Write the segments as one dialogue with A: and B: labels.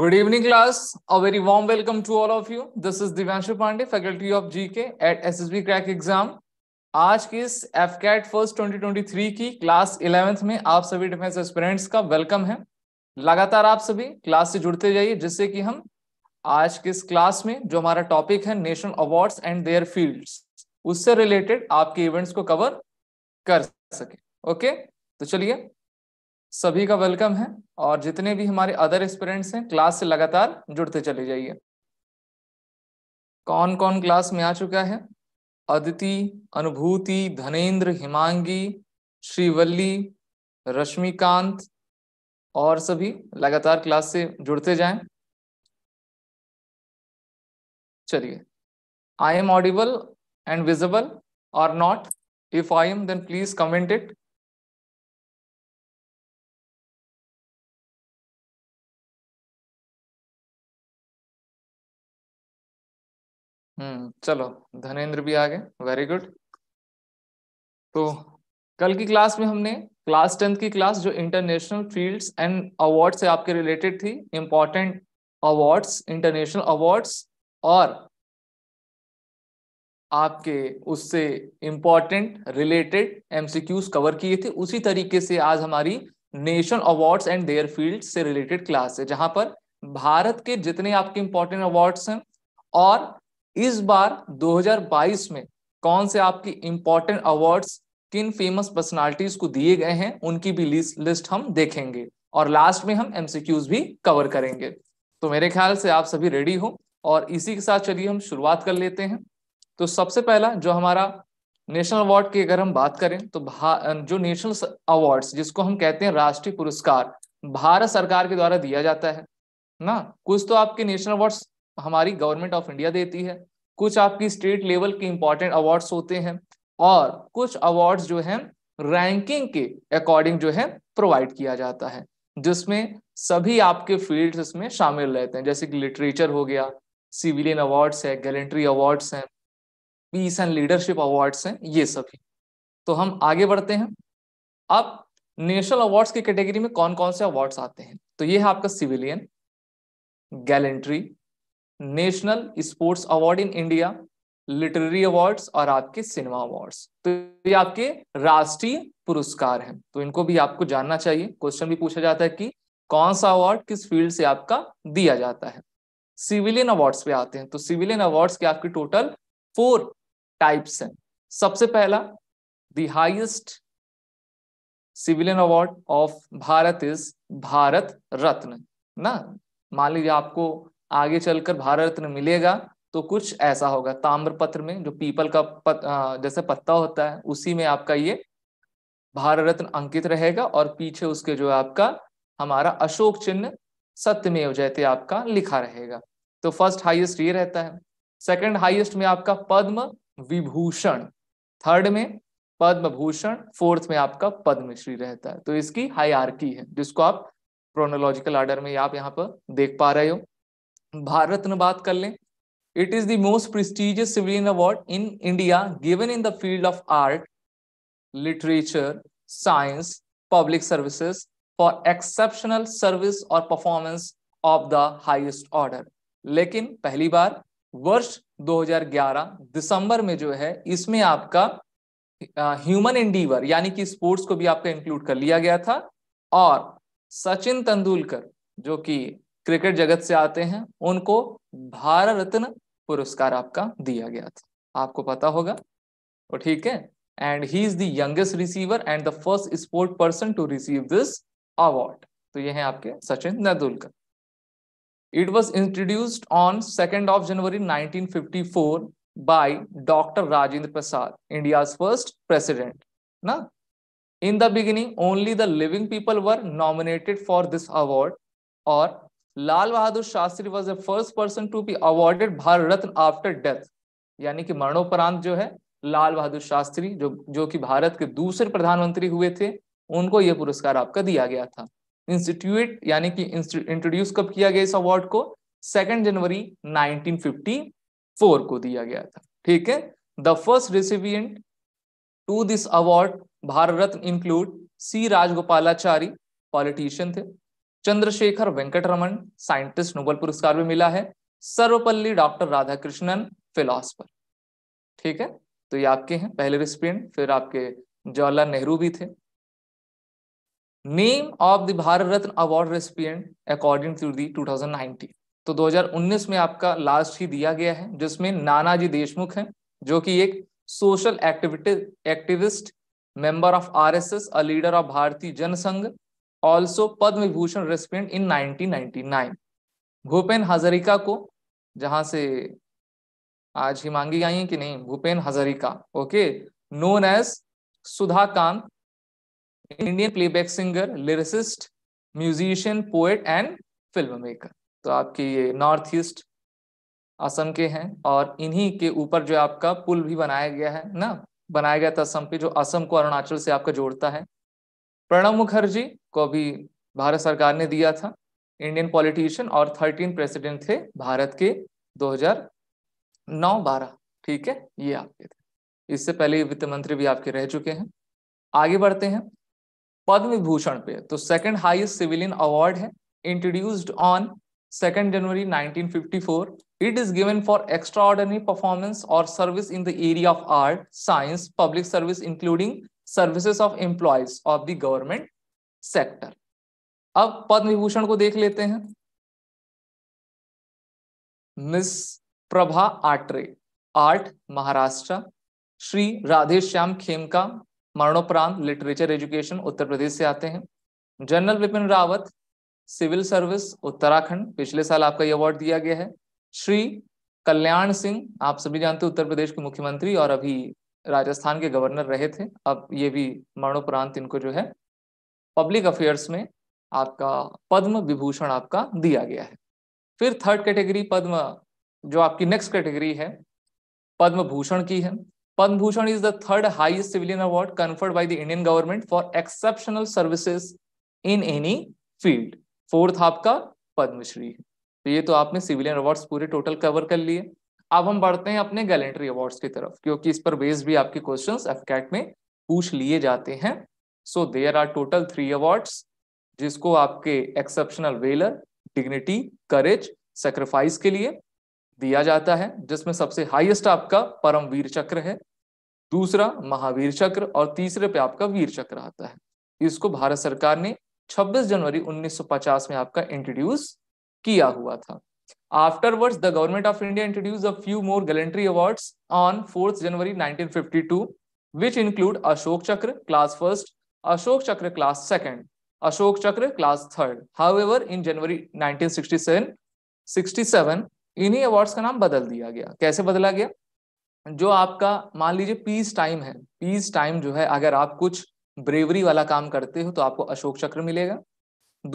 A: Good evening, class. A very warm welcome to all of you.
B: This is Divanshu Pandey, faculty of GK at SSB crack exam आज की इस AFCAT first twenty twenty three की class eleventh में आप सभी defence एक्सपेरेंट्स का welcome है लगातार आप सभी क्लास से जुड़ते जाइए जिससे कि हम आज के इस क्लास में जो हमारा टॉपिक है national awards and their fields उससे रिलेटेड आपके इवेंट्स को कवर कर सके ओके तो चलिए सभी का वेलकम है और जितने भी हमारे अदर स्टूडेंट्स हैं क्लास से लगातार जुड़ते चले जाइए कौन कौन क्लास में आ चुका है अदिति अनुभूति धनेन्द्र हिमांगी श्रीवल्ली रश्मिकांत और सभी लगातार क्लास से जुड़ते जाएं
A: चलिए I am audible and visible और not if I am then please comment it hmm चलो धनेन्द्र भी आ गए वेरी गुड
B: तो कल की क्लास में हमने क्लास टेंथ की क्लास जो इंटरनेशनल फील्ड्स एंड अवार्ड से आपके रिलेटेड थी इम्पोर्टेंट अवार्ड्स इंटरनेशनल अवार्ड्स और आपके उससे इम्पोर्टेंट रिलेटेड एमसीक्यूज कवर किए थे उसी तरीके से आज हमारी national awards and their field से रिलेटेड क्लास है जहां पर भारत के जितने आपके इम्पोर्टेंट अवार्ड्स हैं और इस बार 2022 में कौन से आपकी इंपॉर्टेंट अवार्ड्स किन फेमस पर्सनालिटीज को दिए गए हैं उनकी भी लिस्ट हम देखेंगे और लास्ट में हम एमसीक्यूज भी कवर करेंगे तो मेरे ख्याल से आप सभी रेडी हो और इसी के साथ चलिए हम शुरुआत कर लेते हैं तो सबसे पहला जो हमारा नेशनल अवार्ड की अगर हम बात करें तो जो नेशनल अवार्ड्स जिसको हम कहते हैं राष्ट्रीय पुरस्कार भारत सरकार के द्वारा दिया जाता है ना कुछ तो आपके नेशनल अवार्ड्स हमारी गवर्नमेंट ऑफ इंडिया देती है कुछ आपकी स्टेट लेवल के इंपॉर्टेंट अवार्ड्स होते हैं और कुछ अवार्ड्स जो है रैंकिंग के अकॉर्डिंग जो है प्रोवाइड किया जाता है जिसमें सभी आपके फील्ड्स इसमें शामिल रहते हैं जैसे कि लिटरेचर हो गया सिविलियन अवार्ड्स है गैलेंट्री अवार्ड्स हैं पीस एंड लीडरशिप अवार्ड्स हैं ये सभी तो हम आगे बढ़ते हैं अब नेशनल अवार्ड्स की कैटेगरी में कौन कौन से अवार्ड्स आते हैं तो ये है आपका civilian gallantry national sports award in India literary awards और आपके सिनेमा अवार्ड्स तो ये आपके राष्ट्रीय पुरस्कार हैं तो इनको भी आपको जानना चाहिए क्वेश्चन भी पूछा जाता है कि कौन सा अवार्ड किस फील्ड से आपका दिया जाता है सिविलियन अवार्ड्स पे आते हैं तो सिविलियन अवार्ड्स के आपके टोटल फोर टाइप्स हैं सबसे पहला the highest civilian award of Bharat is Bharat Ratna ना मान लीजिए आपको आगे चलकर भारत रत्न मिलेगा तो कुछ ऐसा होगा ताम्रपत्र में जो पीपल का पत, जैसे पत्ता होता है उसी में आपका ये भारत रत्न अंकित रहेगा और पीछे उसके जो आपका हमारा अशोक चिन्ह सत्यमेव जयते आपका लिखा रहेगा तो फर्स्ट हाईएस्ट ये रहता है सेकंड हाईएस्ट में आपका पद्म विभूषण थर्ड में पद्म भूषण फोर्थ में आपका पद्मश्री रहता है तो इसकी हाई है जिसको आप क्रोनोलॉजिकल आर्डर में आप यहाँ पर देख पा रहे हो भारत रत्न बात कर लें it is the most prestigious civilian award in India given in the field of art literature science public services for exceptional service और performance of the highest order लेकिन पहली बार वर्ष 2011 दिसंबर में जो है इसमें आपका ह्यूमन इंडीवर यानी कि स्पोर्ट्स को भी आपका इंक्लूड कर लिया गया था और सचिन तेंदुलकर जो कि क्रिकेट जगत से आते हैं उनको भारत रत्न पुरस्कार आपका दिया गया था आपको पता होगा तो ठीक है and he is the receiver and the first sport person to receive this award तो ये हैं आपके Sachin Tendulkar it was introduced on second of January 1954 by doctor Rajendra Prasad India first president ना in the beginning only the living people were nominated for this award और Lal Bahadur Shastri was the first person to be awarded Bharat Ratna after death यानी कि मरणोपरांत जो है लाल बहादुर शास्त्री जो जो कि भारत के दूसरे प्रधानमंत्री हुए थे उनको यह पुरस्कार आपका दिया गया था इंस्टीट्यूट यानी कि इंट्रोड्यूस कब किया गया इस अवार्ड को सेकेंड जनवरी 1954 को दिया गया था ठीक है the first recipient to this award Bharat Ratna include C Rajagopalachari politician थे चंद्रशेखर वेंकटरमन साइंटिस्ट नोबल पुरस्कार भी मिला है सर्वपल्ली डॉक्टर राधाकृष्णन फिलोसफर ठीक है तो ये आपके हैं पहले रिस्पेंट फिर आपके जवाहरलाल नेहरू भी थे name of the Bharat Ratna award recipient according to the 2019 to 2019 में आपका लास्ट ही दिया गया है जिसमें नानाजी देशमुख हैं जो कि एक social activity activist member of RSS a leader of Bharatiya Jana Sangh also Padma Vibhushan recipient in 1999 Bhupen Hazarika को जहां से आज ही मांगी गई है कि नहीं Bhupen Hazarika okay known as Sudha Kanta Indian playback singer lyricist musician poet and film maker तो आपके ये नॉर्थ ईस्ट असम के हैं और इन्हीं के ऊपर जो आपका पुल भी बनाया गया है ना बनाया गया था असम पे जो असम को अरुणाचल से आपका जोड़ता है प्रणब मुखर्जी को भी भारत सरकार ने दिया था इंडियन पॉलिटिशियन और थर्टीन प्रेसिडेंट थे भारत के 2009-12 ठीक है ये आपके थे इससे पहले वित्त मंत्री भी आपके रह चुके हैं आगे बढ़ते हैं पद्म भूषण पे तो सेकंड हाईएस्ट सिविलियन अवार्ड है introduced on second January 1954 it is given for extraordinary performance और service in the area of art science public service including services of employees of the government sector अब पद्म विभूषण को देख लेते हैं miss Prabha Atre art Maharashtra Shri Radheshyam Khemka मरणोपरांत literature education Uttar Pradesh से आते हैं general Bipin Rawat civil service Uttarakhand पिछले साल आपका ये अवार्ड दिया गया है श्री कल्याण सिंह आप सभी जानते उत्तर प्रदेश के मुख्यमंत्री और अभी राजस्थान के गवर्नर रहे थे अब ये भी मरणोपरांत इनको जो है पब्लिक अफेयर्स में आपका पद्म विभूषण आपका दिया गया है फिर थर्ड कैटेगरी पद्म जो आपकी नेक्स्ट कैटेगरी है पद्म भूषण की है Padma Bhushan is the third highest civilian award conferred by the Indian government for exceptional services in any field fourth आपका पद्मश्री है तो ये तो आपने सिविलियन अवार्ड्स पूरे टोटल कवर कर लिए अब हम बढ़ते हैं अपने गैलेंट्री अवार्ड्स की तरफ क्योंकि इस पर बेस्ड भी आपके क्वेश्चन एफ में पूछ लिए जाते हैं so there are total three awards जिसको आपके exceptional valour dignity courage sacrifice के लिए दिया जाता है जिसमें सबसे हाईएस्ट आपका परमवीर चक्र है दूसरा महावीर चक्र और तीसरे पे आपका वीर चक्र आता है इसको भारत सरकार ने 26 जनवरी 1950 में आपका इंट्रोड्यूस किया हुआ था afterwards the government of India introduce a few more gallantry awards on fourth January 1952 which include Ashoka Chakra class first Ashoka Chakra class second Ashoka Chakra class third however in January 1967, 67 इन्हीं अवार्ड्स का नाम बदल दिया गया कैसे बदला गया जो आपका मान लीजिए पीस टाइम है पीस टाइम जो है अगर आप कुछ ब्रेवरी वाला काम करते हो तो आपको अशोक चक्र मिलेगा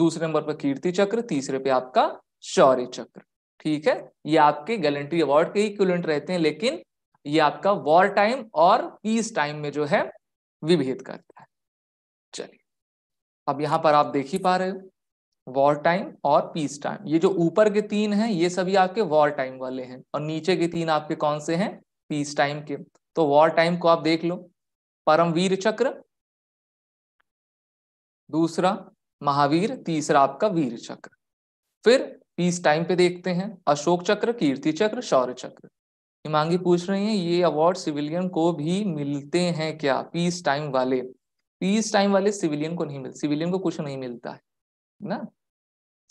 B: दूसरे नंबर पर कीर्ति चक्र तीसरे पे आपका शौर्य चक्र ठीक है ये आपके गैलेंट्री अवार्ड के इक्विलेंट रहते हैं लेकिन ये आपका वॉर टाइम और पीस टाइम में जो है विभेद करते चलिए अब यहां पर आप देख ही पा रहे हो वॉर टाइम और पीस टाइम ये जो ऊपर के तीन हैं ये सभी आपके वॉर टाइम वाले हैं और नीचे के तीन आपके कौन से हैं पीस टाइम के तो वॉर टाइम को आप देख लो परमवीर चक्र दूसरा महावीर तीसरा आपका वीर चक्र फिर पीस टाइम पे देखते हैं अशोक चक्र कीर्ति चक्र शौर्य चक्र हिमांगी पूछ रही हैं ये अवार्ड सिविलियन को भी मिलते हैं क्या पीस टाइम वाले पीस टाइम वाले सिविलियन को नहीं मिल सिविलियन को कुछ नहीं मिलता है ना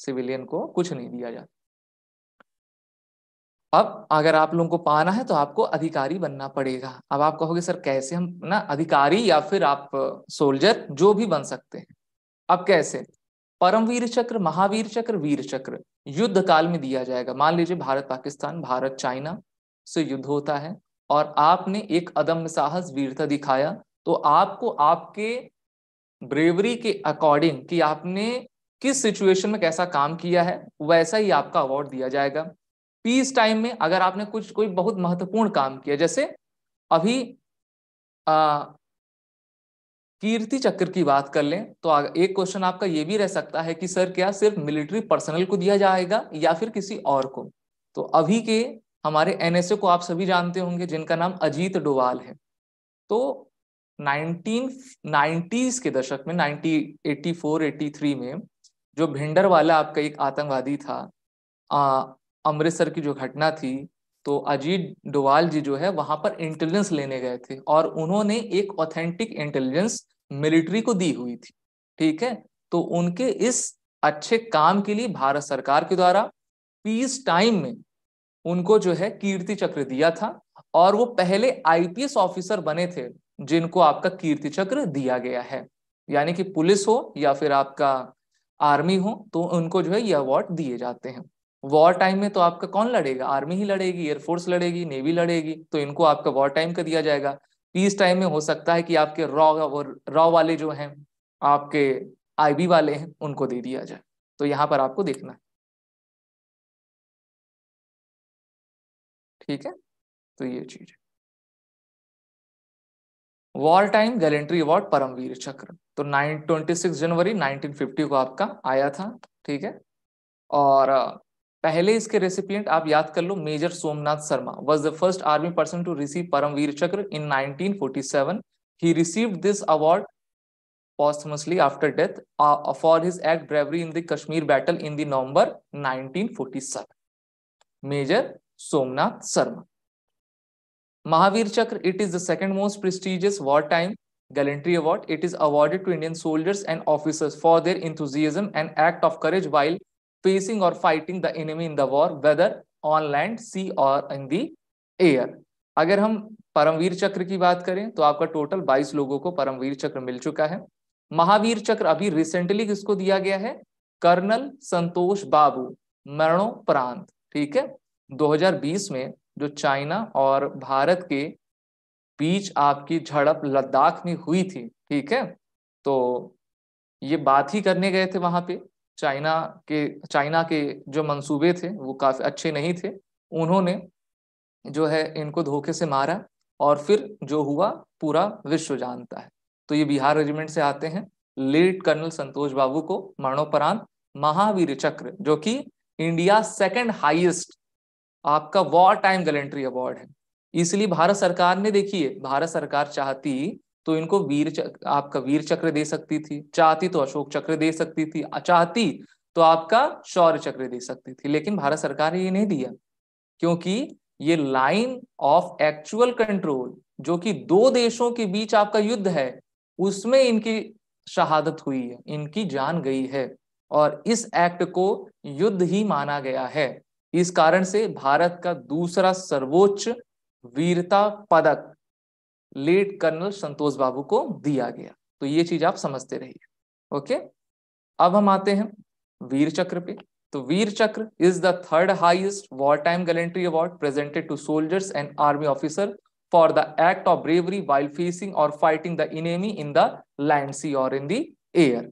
B: सिविलियन को कुछ नहीं दिया जाता अब अगर आप लोगों को पाना है तो आपको अधिकारी बनना पड़ेगा अब आप कहोगे सर कैसे हम ना अधिकारी या फिर आप सोल्जर जो भी बन सकते हैं अब कैसे परमवीर चक्र महावीर चक्र वीर चक्र युद्ध काल में दिया जाएगा मान लीजिए भारत पाकिस्तान भारत चाइना से युद्ध होता है और आपने एक अदम्य साहस वीरता दिखाया तो आपको आपके ब्रेवरी के अकॉर्डिंग कि आपने किस सिचुएशन में कैसा काम किया है वैसा ही आपका अवार्ड दिया जाएगा पीस टाइम में अगर आपने कुछ कोई बहुत महत्वपूर्ण काम किया जैसे अभी आ, कीर्ति चक्र की बात कर लें तो एक क्वेश्चन आपका ये भी रह सकता है कि सर क्या सिर्फ मिलिट्री पर्सनल को दिया जाएगा या फिर किसी और को तो अभी के हमारे एनएसए को आप सभी जानते होंगे जिनका नाम अजीत डोवाल है तो 1990s के दशक में 1984 83 में जो भिंडर वाला आपका एक आतंकवादी था अमृतसर की जो घटना थी तो अजीत डोवाल जी जो है वहां पर इंटेलिजेंस लेने गए थे और उन्होंने एक ऑथेंटिक इंटेलिजेंस मिलिट्री को दी हुई थी ठीक है तो उनके इस अच्छे काम के लिए भारत सरकार के द्वारा पीस टाइम में उनको जो है कीर्ति चक्र दिया था और वो पहले आईपीएस ऑफिसर बने थे जिनको आपका कीर्ति चक्र दिया गया है यानी कि पुलिस हो या फिर आपका आर्मी हो तो उनको जो है ये अवार्ड दिए जाते हैं वॉर टाइम में तो आपका कौन लड़ेगा आर्मी ही लड़ेगी एयरफोर्स लड़ेगी नेवी लड़ेगी तो इनको आपका वॉर टाइम का दिया जाएगा पीस टाइम में हो सकता है कि आपके
A: रॉ रॉ वाले जो हैं आपके आईबी वाले हैं उनको दे दिया जाए तो यहाँ पर आपको देखना ठीक है तो ये चीज़ है war time
B: gallantry award Param Vir Chakra तो nine twenty six January nineteen fifty को आपका आया था ठीक है और पहले इसके रेसिपियंट आप याद कर लो major Somnath Sharma was the first army person to receive Param Vir Chakra in nineteen forty seven he receive this award after death for his act bravery in the Kashmir battle in the November nineteen forty seven major Somnath Sharma Mahavir Chakra, it is the second most prestigious wartime gallantry award. It is awarded to Indian soldiers and officers for their enthusiasm and act of courage while facing or fighting the enemy in the war, whether on land, sea or in the air. अगर हम परमवीर चक्र की बात करें तो आपका total 22 लोगों को परमवीर चक्र मिल चुका है महावीर चक्र अभी रिसेंटली किसको दिया गया है कर्नल संतोष बाबू मरणोपरांत ठीक है 2020 में जो चाइना और भारत के बीच आपकी झड़प लद्दाख में हुई थी ठीक है तो ये बात ही करने गए थे वहां पे चाइना के चाइना के जो मंसूबे थे वो काफी अच्छे नहीं थे उन्होंने जो है इनको धोखे से मारा और फिर जो हुआ पूरा विश्व जानता है तो ये बिहार रेजिमेंट से आते हैं लेट कर्नल संतोष बाबू को मरणोपरांत महावीर चक्र जो कि इंडिया सेकंड हाईएस्ट आपका वॉर टाइम गैलेंट्री अवार्ड है इसलिए भारत सरकार ने देखिए भारत सरकार चाहती तो इनको वीर चक्र आपका वीर चक्र दे सकती थी चाहती तो अशोक चक्र दे सकती थी चाहती तो आपका शौर्य चक्र दे सकती थी लेकिन भारत सरकार ने ये नहीं दिया क्योंकि ये लाइन ऑफ एक्चुअल कंट्रोल जो कि दो देशों के बीच आपका युद्ध है उसमें इनकी शहादत हुई है इनकी जान गई है और इस एक्ट को युद्ध ही माना गया है इस कारण से भारत का दूसरा सर्वोच्च वीरता पदक लेट कर्नल संतोष बाबू को दिया गया तो ये चीज आप समझते रहिए ओके अब हम आते हैं वीर चक्र पे तो Vir Chakra is the third highest war time gallantry award presented to soldiers and army officer for the act of bravery while facing और fighting the enemy in the land sea और इन द एयर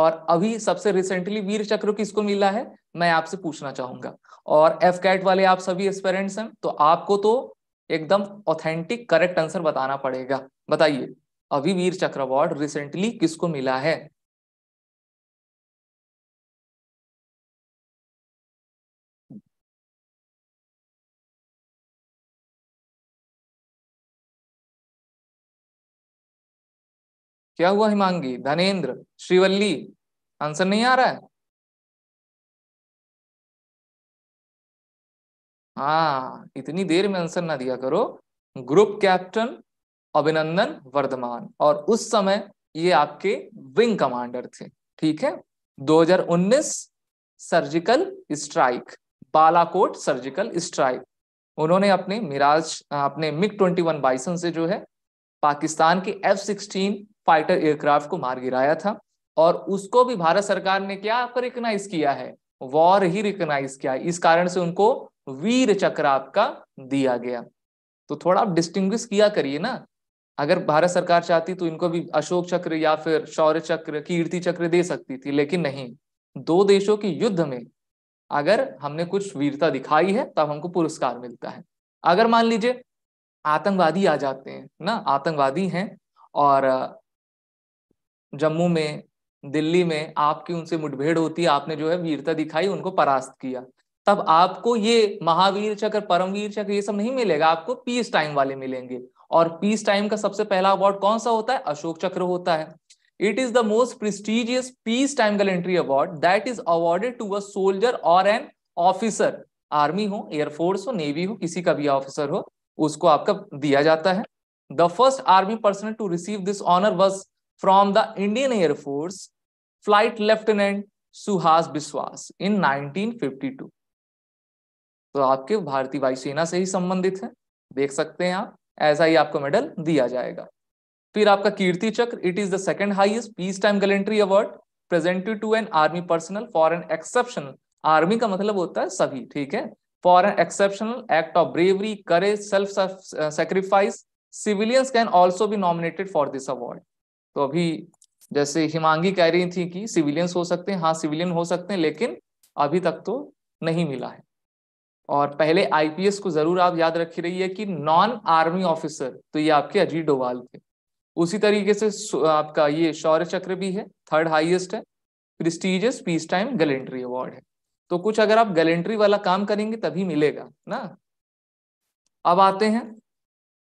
B: और अभी सबसे recently वीर चक्र किसको मिला है मैं आपसे पूछना चाहूंगा और एफ कैट वाले आप सभी एक्सपेरेंट्स हैं तो आपको तो एकदम ऑथेंटिक करेक्ट आंसर बताना पड़ेगा बताइए
A: अभी वीर चक्र अवार्ड रिसेंटली किसको मिला है क्या हुआ हिमांगी धनेन्द्र श्रीवल्ली आंसर नहीं आ रहा है आ, हाँ, इतनी देर में आंसर ना दिया करो ग्रुप कैप्टन अभिनंदन वर्धमान
B: और उस समय ये आपके विंग कमांडर थे ठीक है 2019 surgical strike Balakot surgical strike उन्होंने अपने मिराज अपने मिग 21 बाइसन से जो है पाकिस्तान के एफ सिक्सटीन फाइटर एयरक्राफ्ट को मार गिराया था और उसको भी भारत सरकार ने क्या रिकनाइज किया है वॉर ही रिकनाइज किया इस कारण से उनको वीर चक्र आपका दिया गया तो थोड़ा आप डिस्टिंग किया करिए ना अगर भारत सरकार चाहती तो इनको भी अशोक चक्र या फिर शौर्य चक्र कीर्ति चक्र दे सकती थी लेकिन नहीं दो देशों के युद्ध में अगर हमने कुछ वीरता दिखाई है तब हमको पुरस्कार मिलता है अगर मान लीजिए आतंकवादी आ जाते हैं ना आतंकवादी हैं और जम्मू में दिल्ली में आपकी उनसे मुठभेड़ होती है आपने जो है वीरता दिखाई उनको परास्त किया तब आपको ये महावीर चक्र परमवीर चक्र ये सब नहीं मिलेगा आपको पीस टाइम वाले मिलेंगे और पीस टाइम का सबसे पहला अवार्ड कौन सा होता है अशोक चक्र होता है it is the most prestigious peace time gallantry award that is awarded to a soldier और एन ऑफिसर आर्मी हो एयरफोर्स हो नेवी हो किसी का भी ऑफिसर हो उसको आपका दिया जाता है the first army person to receive this honour was from the Indian Air Force Flight Lieutenant Suhas Biswas इन 1952 तो आपके भारतीय वायुसेना से ही संबंधित है देख सकते हैं आप ऐसा ही आपको मेडल दिया जाएगा फिर आपका Kirti Chakra it is the second highest peace time gallantry award presented to an army personnel for an exceptional army का मतलब होता है सभी ठीक है for an exceptional act of bravery courage self sacrifice civilians can also be nominated for this award तो अभी जैसे हिमांगी कह रही थी कि सिविलियंस हो सकते हैं हाँ सिविलियन हो सकते हैं लेकिन अभी तक तो नहीं मिला है और पहले आईपीएस को जरूर आप याद रखी है कि नॉन आर्मी ऑफिसर तो ये आपके अजीत डोवाल थे उसी तरीके से आपका ये शौर्य चक्र भी है थर्ड हाईएस्ट है prestigious peace time gallantry award है तो कुछ अगर आप गलेंट्री वाला काम करेंगे तभी मिलेगा ना अब आते हैं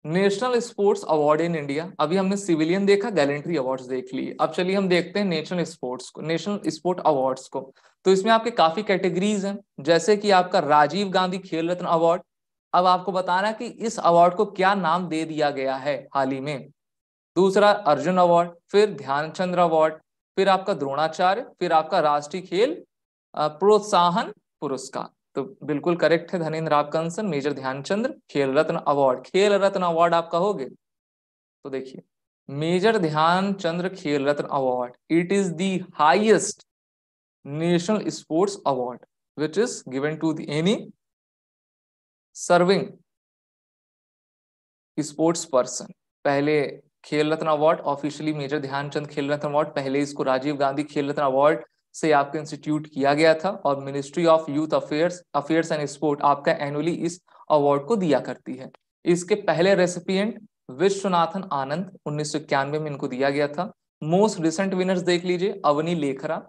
B: national sports award in India अभी हमने सिविलियन देखा गैलेंट्री अवार्ड्स देख ली अब चलिए हम देखते हैं नेशनल स्पोर्ट्स को नेशनल स्पोर्ट अवार्ड्स को तो इसमें आपके काफी कैटेगरीज हैं जैसे कि आपका राजीव गांधी खेल रत्न अवार्ड अब आपको बताना कि इस अवार्ड को क्या नाम दे दिया गया है हाल ही में दूसरा अर्जुन अवार्ड फिर ध्यानचंद्र अवार्ड फिर आपका द्रोणाचार्य फिर आपका राष्ट्रीय खेल प्रोत्साहन पुरस्कार तो बिल्कुल करेक्ट है धनेन्द्र आपका मेजर ध्यानचंद्र खेल रत्न अवार्ड खेल रत्न अवार्ड आप कहोगे तो देखिए major Dhyan Chandra Khel Ratna award it is the highest national sports award which is given to any serving sports person पहले Khel Ratna award officially major Dhyan Chand Khel Ratna award पहले इसको राजीव गांधी खेल रत्न अवार्ड से आपका इंस्टीट्यूट किया गया था और ministry of youth affairs affairs and sport आपका एनुअली इस अवार्ड को दिया करती है इसके पहले रेसिपियंट विश्वनाथन आनंद उन्नीस में इनको दिया गया था मोस्ट रिसेंट विनर्स देख लीजिए अवनी लेखरा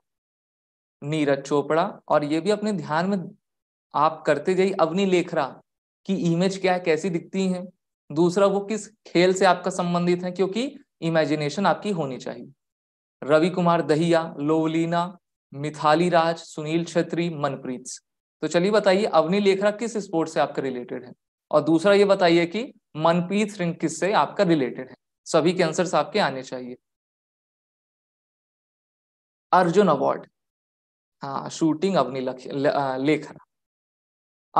B: नीरज चोपड़ा और ये भी अपने ध्यान में आप करते जाइए अवनी लेखरा की इमेज क्या है कैसी दिखती है दूसरा वो किस खेल से आपका संबंधित है क्योंकि इमेजिनेशन आपकी होनी चाहिए रवि कुमार दहिया लोवलीना मिथाली राज सुनील छेत्री मनप्रीत तो चलिए बताइए अवनी लेखरा किस स्पोर्ट से आपका रिलेटेड है और दूसरा ये बताइए कि मनप्रीत सिंह किससे आपका रिलेटेड है सभी के आंसर आपके
A: आने चाहिए अर्जुन अवार्ड हाँ shooting Avani Lekhara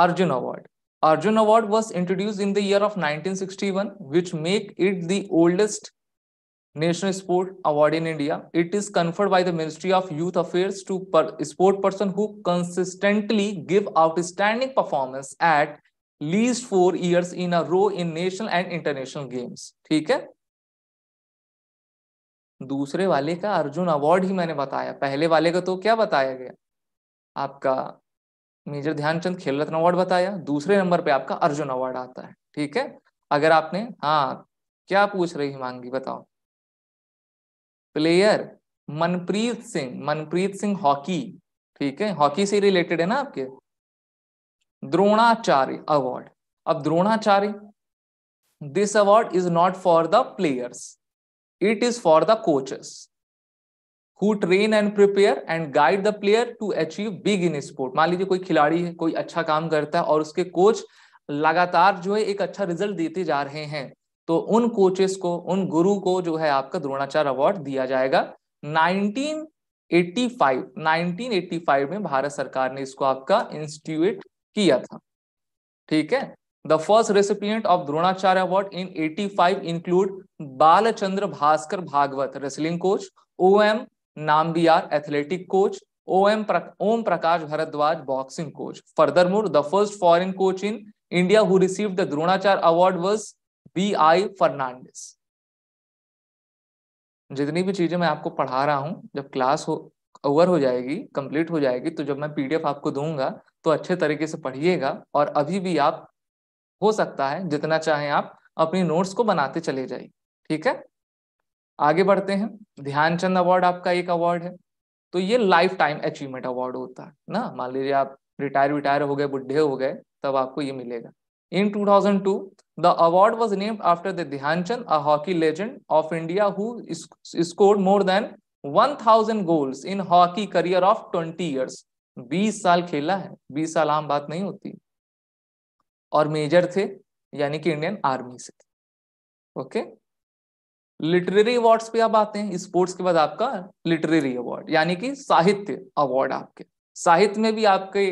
A: Arjuna award Arjuna award
B: was introduce in the year of 1961, which make it the oldest National Sport Award in India. It is conferred by the Ministry of Youth Affairs to per sport person who consistently give outstanding performance at least four years in a row in national and international games. ठीक है दूसरे वाले का Arjun award ही मैंने बताया पहले वाले का तो क्या बताया गया आपका मेजर ध्यानचंद खेल रत्न अवार्ड बताया दूसरे नंबर पे आपका अर्जुन अवार्ड आता है ठीक है अगर आपने हाँ क्या पूछ रही हिमांगी बताओ प्लेयर मनप्रीत सिंह मनप्रीत सिंह हॉकी ठीक है हॉकी से रिलेटेड है ना आपके द्रोणाचार्य अवार्ड अब Dronacharya this award is not for the players it is for the coaches who train and prepare and guide the player to achieve big in sport मान लीजिए कोई खिलाड़ी है कोई अच्छा काम करता है और उसके कोच लगातार जो है एक अच्छा रिजल्ट देते जा रहे हैं तो उन कोचेस को उन गुरु को जो है आपका द्रोणाचार्य अवार्ड दिया जाएगा 1985 1985 में भारत सरकार ने इसको आपका इंस्टीट्यूट किया था ठीक है the first recipient of Dronacharya award in 85 include Balchandra Bhaskar Bhagwat wrestling coach O M Nambiar athletic coach O M Om Prakash Bhardwaj boxing coach furthermore the first foreign coach in India who receive the Dronacharya award was B I Fernandez जितनी भी चीजें मैं आपको पढ़ा रहा हूं जब class हो ओवर हो जाएगी कंप्लीट हो जाएगी तो जब मैं पीडीएफ आपको दूंगा तो अच्छे तरीके से पढ़िएगा और अभी भी आप हो सकता है जितना चाहें आप अपनी नोट्स को बनाते चले जाइए ठीक है आगे बढ़ते हैं ध्यानचंद अवार्ड आपका एक अवार्ड है तो ये लाइफ टाइम अचीवमेंट अवार्ड होता है ना मान लीजिए आप रिटायर विटायर हो गए बुढ़े हो गए तब आपको ये मिलेगा in two The award was named after the chand a hockey legend of India who is, scored more than 1000 goals in hockey career of 20 years. 20 साल खेला है 20 साल आम बात नहीं होती और मेजर थे यानी कि इंडियन आर्मी से थे ओके लिटरेरी अवार्ड्स पे आप आते हैं स्पोर्ट्स के बाद आपका लिटरेरी अवार्ड यानी कि साहित्य अवार्ड आपके साहित्य में भी आपके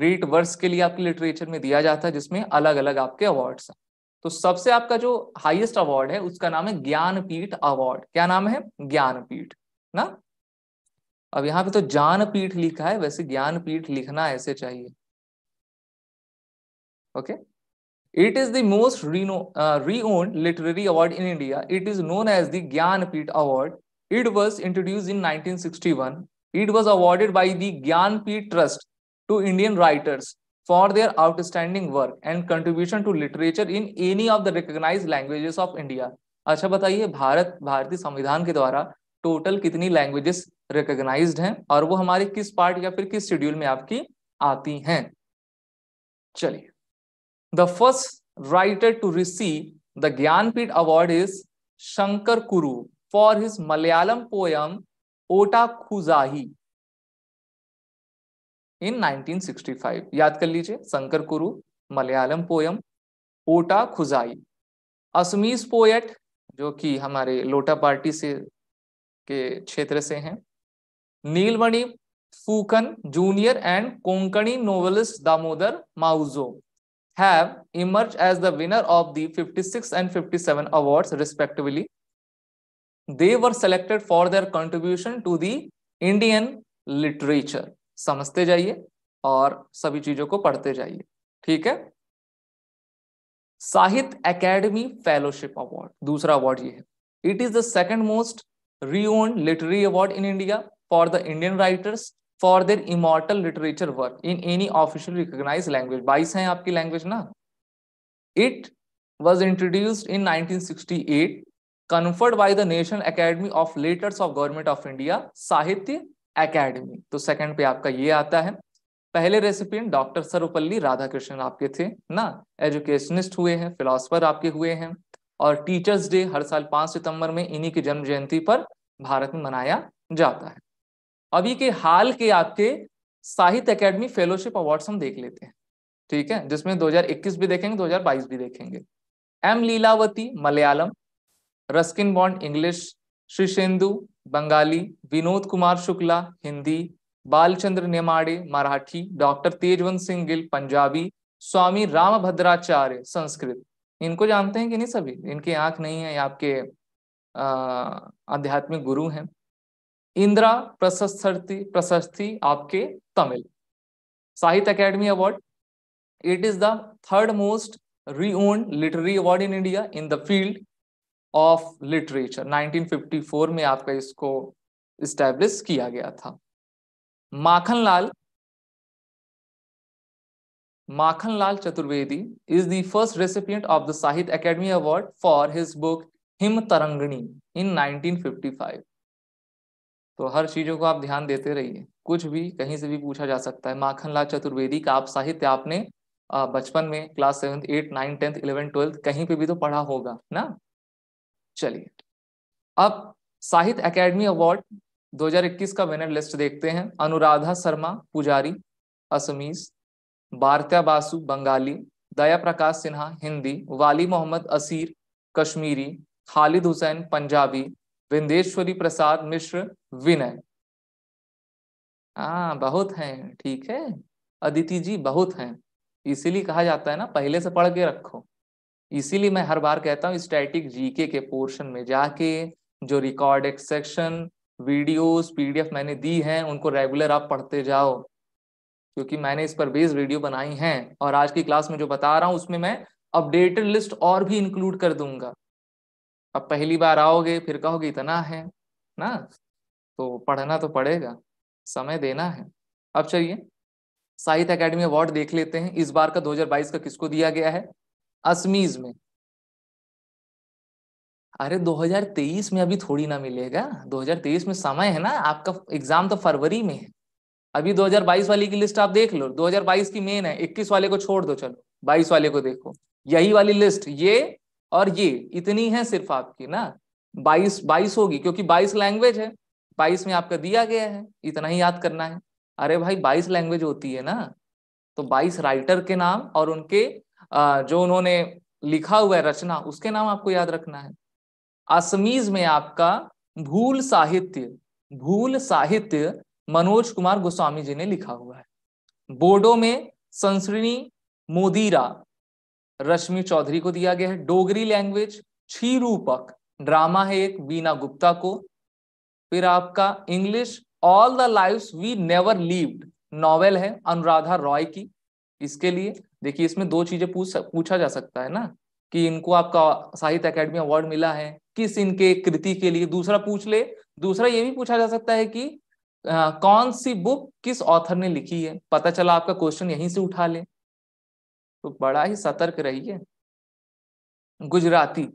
B: ग्रेट वर्स के लिए आपके लिटरेचर में दिया जाता है जिसमें अलग अलग आपके अवार्ड्स हैं तो सबसे आपका जो हाईएस्ट अवार्ड है उसका नाम है ज्ञानपीठ अवार्ड क्या नाम है ज्ञानपीठ ना अब यहां पे तो ज्ञानपीठ लिखा है वैसे ज्ञानपीठ लिखना ऐसे चाहिए okay it is the most renowned literary award in India it is known as the Jnanpith award it was introduce in nineteen it was awarded by the Jnanpith trust to Indian writers for their outstanding work and contribution to literature in any of the recognized languages of India. अच्छा बताइए भारत भारतीय संविधान के द्वारा total कितनी languages recognise हैं और वो हमारे किस पार्ट या फिर किस शेड्यूल में आपकी आती हैं चलिए the first writer to receive the Jnanpith award is Shankar Kurup for his Malayalam poem ओटा खुजाही इन 1965 याद कर लीजिए शंकर कुरु मलयालम पोयम ओटा खुजाई असमीज पोएट जो कि हमारे लोटा पार्टी से के क्षेत्र से हैं Nilmani Phookan junior and Konkani novelist Damodar Mauzo have emerge as the winner of the 56 and 57 awards respectively they were selected for their contribution to the Indian literature समझते जाइए और सभी चीजों को पढ़ते जाइए ठीक है साहित्य एकेडमी फेलोशिप अवार्ड दूसरा अवार्ड ये है it is the second most renowned literary award in India for the Indian writers for their immortal literature work in any official recognise language बाईस है आपकी लैंग्वेज ना it was introduced in nineteen sixty eight conferred by the national academy of letters of government of India Sahitya academy तो second पे आपका ये आता है पहले रेसिपी डॉक्टर सर्वपल्ली राधाकृष्णन आपके थे ना एजुकेशनिस्ट हुए हैं फिलोसफर आपके हुए हैं और टीचर्स डे हर साल पांच सितंबर में इन्हीं की जन्म जयंती पर भारत में मनाया जाता है अभी के हाल के आपके साहित्य अकेडमी फेलोशिप अवार्ड हम देख लेते हैं ठीक है जिसमें 2021 भी देखेंगे 2022 भी देखेंगे M Leelavathi Malayalam Ruskin Bond English Shirshendu Bengali Vinod Kumar Shukla Hindi Balchandra Nemade Marathi doctor Tejwant Singh Gill Punjabi Swami Ram Bhadracharya Sanskrit इनको जानते हैं कि नहीं सभी इनके आंख नहीं है आपके आध्यात्मिक गुरु हैं इंदिरा प्रशस्ति प्रशस्ति आपके Tamil Sahitya academy award it is the third most renowned literary award in India in the field of literature 1954 में आपका इसको इस्टेब्लिश किया गया था Makhanlal Makhanlal Chaturvedi is the first recipient of the Sahitya academy award for his book Him Tarangini in 1955 तो हर चीजों को आप ध्यान देते रहिए कुछ भी कहीं से भी पूछा जा सकता है माखनलाल चतुर्वेदी का आप साहित्य आपने बचपन में class seventh eight nine tenth eleven twelfth कहीं पे भी तो पढ़ा होगा ना चलिए अब साहित्य अकेडमी अवार्ड 2021 का विनर लिस्ट देखते हैं अनुराधा शर्मा पुजारी असमीज भारत्या बासु बंगाली दया प्रकाश सिन्हा हिंदी वाली मोहम्मद असीर कश्मीरी खालिद हुसैन पंजाबी विंदेश्वरी प्रसाद मिश्र विनय हाँ बहुत हैं ठीक है अदिति जी बहुत हैं इसीलिए कहा जाता है ना पहले से पढ़ के रखो इसीलिए मैं हर बार कहता हूँ स्टैटिक जीके के पोर्शन में जाके जो रिकॉर्ड सेक्शन वीडियोस पीडीएफ मैंने दी हैं उनको रेगुलर आप पढ़ते जाओ क्योंकि मैंने इस पर बेस वीडियो बनाई हैं और आज की क्लास में जो बता रहा हूँ उसमें मैं अपडेटेड लिस्ट और भी इंक्लूड कर दूंगा अब पहली बार आओगे फिर कहोगे इतना है ना तो पढ़ना तो पड़ेगा समय देना है अब चलिए साहित्य अकेडमी अवार्ड देख लेते हैं इस बार का 2022 का किसको दिया गया है असमीज में अरे 2023 में अभी थोड़ी ना मिलेगा 2023 में समय है ना आपका एग्जाम तो फरवरी में है अभी 2022 वाली की लिस्ट आप देख लो 2022 की मेन है 21 वाले को छोड़ दो चलो 22 वाले को देखो यही वाली लिस्ट ये और ये इतनी है सिर्फ आपकी ना 22 22 होगी क्योंकि 22 लैंग्वेज है 22 में आपका दिया गया है इतना ही याद करना है अरे भाई 22 लैंग्वेज होती है ना तो 22 राइटर के नाम और उनके जो उन्होंने लिखा हुआ है रचना उसके नाम आपको याद रखना है असमीज में आपका भूल साहित्य भूल साहित्य मनोज कुमार गोस्वामी जी ने लिखा हुआ है बोडो में संसरणी मोदीरा रश्मि चौधरी को दिया गया है डोगरी लैंग्वेज छी रूपक ड्रामा है एक बीना गुप्ता को फिर आपका English all the lives we never lived novel है अनुराधा रॉय की इसके लिए देखिए इसमें दो चीजें पूछ पूछा जा सकता है ना कि इनको आपका साहित्य अकेडमी अवार्ड मिला है किस इनके कृति के लिए दूसरा पूछ ले दूसरा ये भी पूछा जा सकता है कि आ, कौन सी बुक किस ऑथर ने लिखी है पता चला आपका क्वेश्चन यहीं से उठा ले तो बड़ा ही सतर्क रहिए गुजराती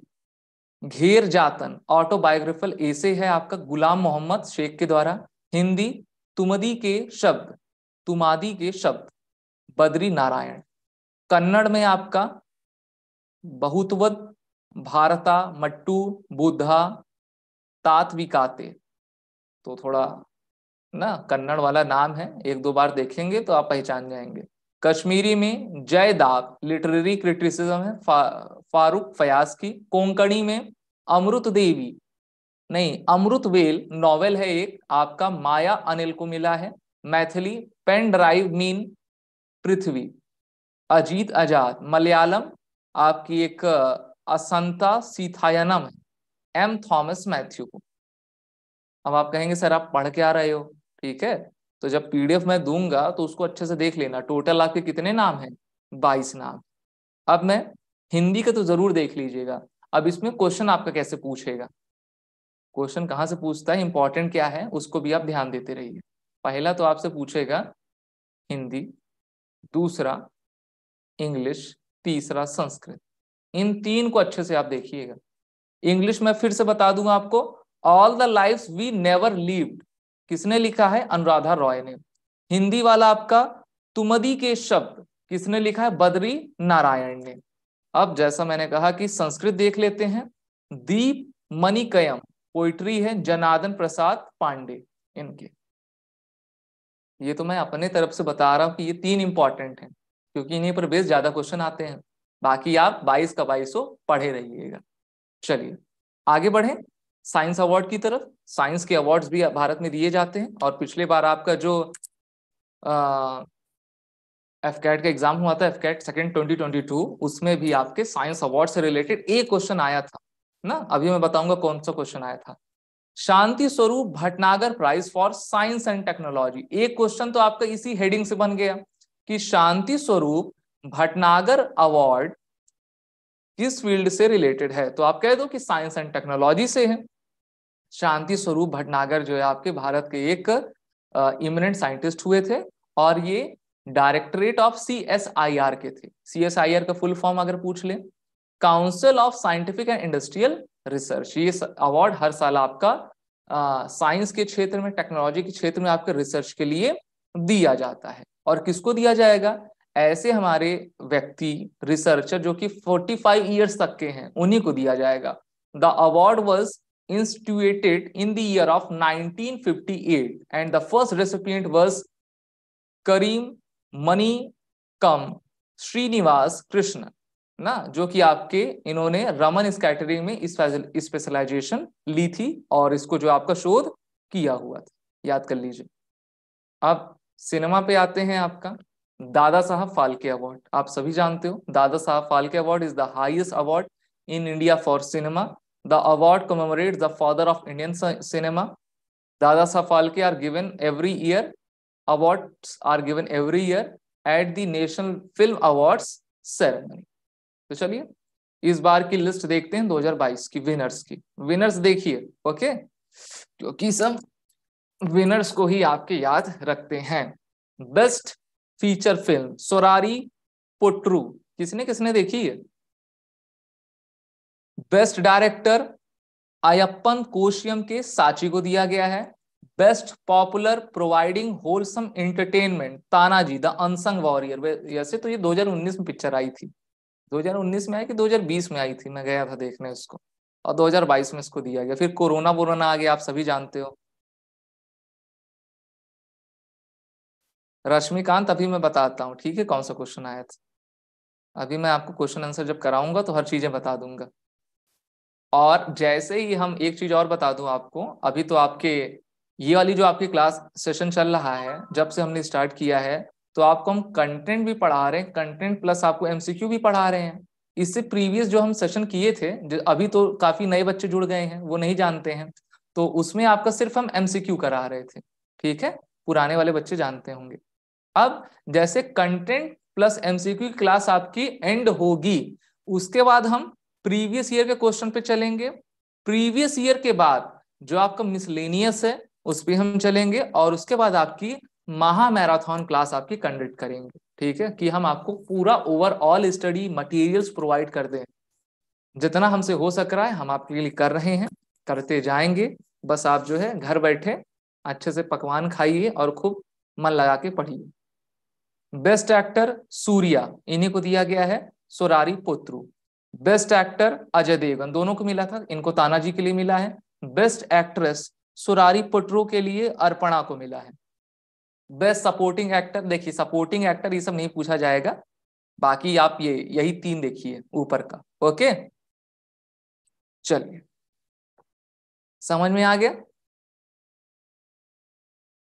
B: घेर जातन ऑटोबायोग्राफल ऐसे है आपका गुलाम मोहम्मद शेख के द्वारा हिंदी तुमदी के शब्द तुमादी के शब्द बद्री नारायण कन्नड़ में आपका बहुतवत भारता मट्टू बुद्धा तात्विकाते तो थोड़ा ना कन्नड़ वाला नाम है एक दो बार देखेंगे तो आप पहचान जाएंगे कश्मीरी में जयदाब लिटरेरी क्रिटिसिज्म है फा, फारूक फयाज की कोंकणी में अमृत देवी नहीं अमृत वेल नॉवेल है एक आपका माया अनिल को मिला है मैथिली पेन ड्राइव मीन पृथ्वी अजीत आजाद मलयालम आपकी एक असंता सीथायनम है एम थॉमस मैथ्यू को अब आप कहेंगे सर आप पढ़ के आ रहे हो ठीक है तो जब पीडीएफ मैं दूंगा तो उसको अच्छे से देख लेना टोटल आपके कितने नाम हैं बाईस नाम अब मैं हिंदी का तो जरूर देख लीजिएगा अब इसमें क्वेश्चन आपका कैसे पूछेगा क्वेश्चन कहाँ से पूछता है इंपॉर्टेंट क्या है उसको भी आप ध्यान देते रहिए पहला तो आपसे पूछेगा हिंदी दूसरा इंग्लिश तीसरा संस्कृत इन तीन को अच्छे से आप देखिएगा इंग्लिश में फिर से बता दूंगा आपको all the life we never lived किसने लिखा है अनुराधा रॉय ने हिंदी वाला आपका तुमदी के शब्द किसने लिखा है बद्री नारायण ने अब जैसा मैंने कहा कि संस्कृत देख लेते हैं दीप मणिकयम पोइट्री है जनार्दन प्रसाद पांडे इनके ये तो मैं अपने तरफ से बता रहा हूं कि ये तीन इंपॉर्टेंट हैं क्योंकि इन्हीं पर बेस ज्यादा क्वेश्चन आते हैं बाकी आप बाईस का बाईस पढ़े रहिएगा चलिए आगे बढ़े साइंस अवार्ड की तरफ साइंस के अवार्ड्स भी भारत में दिए जाते हैं और पिछले बार आपका जो एफ कैट का एग्जाम हुआ था AFCAT second twenty twenty two उसमें भी आपके साइंस अवार्ड से रिलेटेड एक क्वेश्चन आया था ना अभी मैं बताऊंगा कौन सा क्वेश्चन आया था Shanti Swarup Bhatnagar prize for science and technology एक क्वेश्चन तो आपका इसी हेडिंग से बन गया कि शांति स्वरूप भटनागर अवार्ड किस फील्ड से रिलेटेड है तो आप कह दो कि साइंस एंड टेक्नोलॉजी से है शांति स्वरूप भटनागर जो है आपके भारत के एक इमिनेंट साइंटिस्ट हुए थे और ये directorate of C S I R के थे सी एस आई आर का फुल फॉर्म अगर पूछ ले council of scientific and industrial research ये अवार्ड हर साल आपका साइंस के क्षेत्र में टेक्नोलॉजी के क्षेत्र में आपके रिसर्च के लिए दिया जाता है और किसको दिया जाएगा ऐसे हमारे व्यक्ति रिसर्चर जो कि 45 इयर्स तक के हैं उन्हीं को दिया जाएगा the award was instituted in the year of 1958 and the first recipient was Kariamanikkam Srinivasa Krishnan ना जो कि आपके इन्होंने रमन स्कैटरिंग में स्पेशलाइजेशन ली थी और इसको जो आपका शोध किया हुआ था याद कर लीजिए अब सिनेमा पे आते हैं आपका दादा साहब फालके अवार्ड आप सभी जानते हो Dada Saheb Phalke award is the highest award in India for cinema the award commemorate the father of Indian cinema Dada Saheb Phalke are given every year award are given every year at the national film awards ceremony तो चलिए इस बार की list देखते हैं 2022 की winners की winners देखिए okay क्योंकि सब विनर्स को ही आपके याद रखते हैं best feature film Soorarai Pottru किसने किसने देखी है बेस्ट डायरेक्टर अयप्पन कोशियम के साची को दिया गया है best popular providing wholesome entertainment Tanhaji the unsung warrior वैसे तो ये 2019 में पिक्चर आई थी 2019 में आई कि 2020 में आई थी मैं गया था देखने उसको और 2022 में इसको दिया गया फिर कोरोना वोरोना आ गया आप सभी जानते हो रश्मिकांत अभी मैं बताता हूँ ठीक है कौन सा क्वेश्चन आया था अभी मैं आपको क्वेश्चन आंसर जब कराऊंगा तो हर चीजें बता दूंगा और जैसे ही हम एक चीज और बता दूं आपको अभी तो आपके ये वाली जो आपकी क्लास सेशन चल रहा है जब से हमने स्टार्ट किया है तो आपको हम कंटेंट भी पढ़ा रहे हैं कंटेंट प्लस आपको एमसीक्यू भी पढ़ा रहे हैं इससे प्रीवियस जो हम सेशन किए थे अभी तो काफी नए बच्चे जुड़ गए हैं वो नहीं जानते हैं तो उसमें आपका सिर्फ हम एमसीक्यू करा रहे थे ठीक है पुराने वाले बच्चे जानते होंगे अब जैसे कंटेंट प्लस एमसीक्यू की क्लास आपकी एंड होगी उसके बाद हम प्रीवियस ईयर के क्वेश्चन पे चलेंगे प्रीवियस ईयर के बाद जो आपका मिसलेनियस है उस पर हम चलेंगे और उसके बाद आपकी महा मैराथन क्लास आपकी कंडक्ट करेंगे ठीक है कि हम आपको पूरा ओवरऑल स्टडी मटेरियल्स प्रोवाइड कर दें जितना हमसे हो सक रहा है हम आपके लिए कर रहे हैं करते जाएंगे बस आप जो है घर बैठे अच्छे से पकवान खाइए और खूब मन लगा के पढ़िए बेस्ट एक्टर सूर्या इन्हीं को दिया गया है सोरारी पोत्रु बेस्ट एक्टर अजय देवगन दोनों को मिला था इनको तानाजी के लिए मिला है बेस्ट एक्ट्रेस सुरारी पुटरू के लिए अर्पणा को मिला है बेस्ट सपोर्टिंग एक्टर देखिए सपोर्टिंग एक्टर ये सब नहीं पूछा जाएगा बाकी आप ये यही तीन देखिए
A: ऊपर का ओके चलिए समझ में आ गया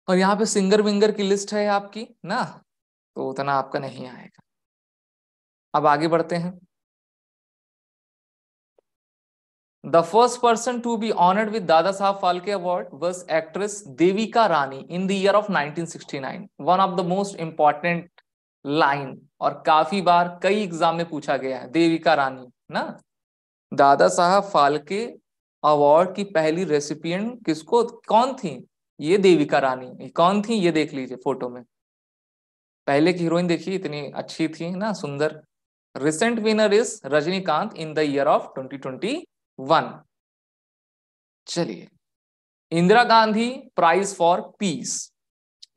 A: और यहाँ पे सिंगर विंगर की लिस्ट है आपकी ना तो उतना आपका नहीं आएगा अब आगे बढ़ते हैं the first person to be honoured with Dada
B: Saheb Phalke award was actress Devika Rani in the year of 1969 one of the most important line और काफी बार कई एग्जाम में पूछा गया है देविका रानी ना दादा साहब फाल्के अवार्ड की पहली रेसिपियंट किसको कौन थी ये देविका रानी कौन थी ये देख लीजिए फोटो में पहले की हीरोइन देखी इतनी अच्छी थी ना सुंदर recent winner is Rajinikanth in the year of 2021 चलिए Indira Gandhi prize for peace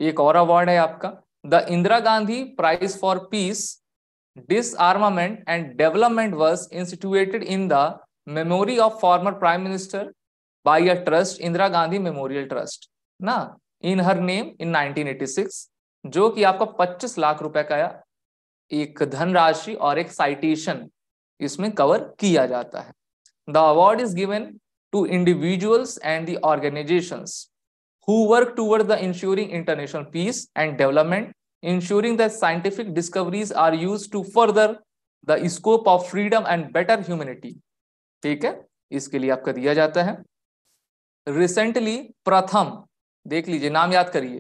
B: एक और अवार्ड है आपका the Indira Gandhi prize for peace disarmament and development was instituted in the memory of former prime minister by a trust Indira Gandhi memorial trust ना in her name in 1986 जो कि आपका पच्चीस लाख रुपए का एक धनराशि और एक साइटेशन इसमें कवर किया जाता है the award is given to individuals and the organisation who work toward the ensuring international peace and development ensuring the scientific discoveries are use to further the scope of freedom and better humanity ठीक है इसके लिए आपका दिया जाता है recently प्रथम देख लीजिए नाम याद करिए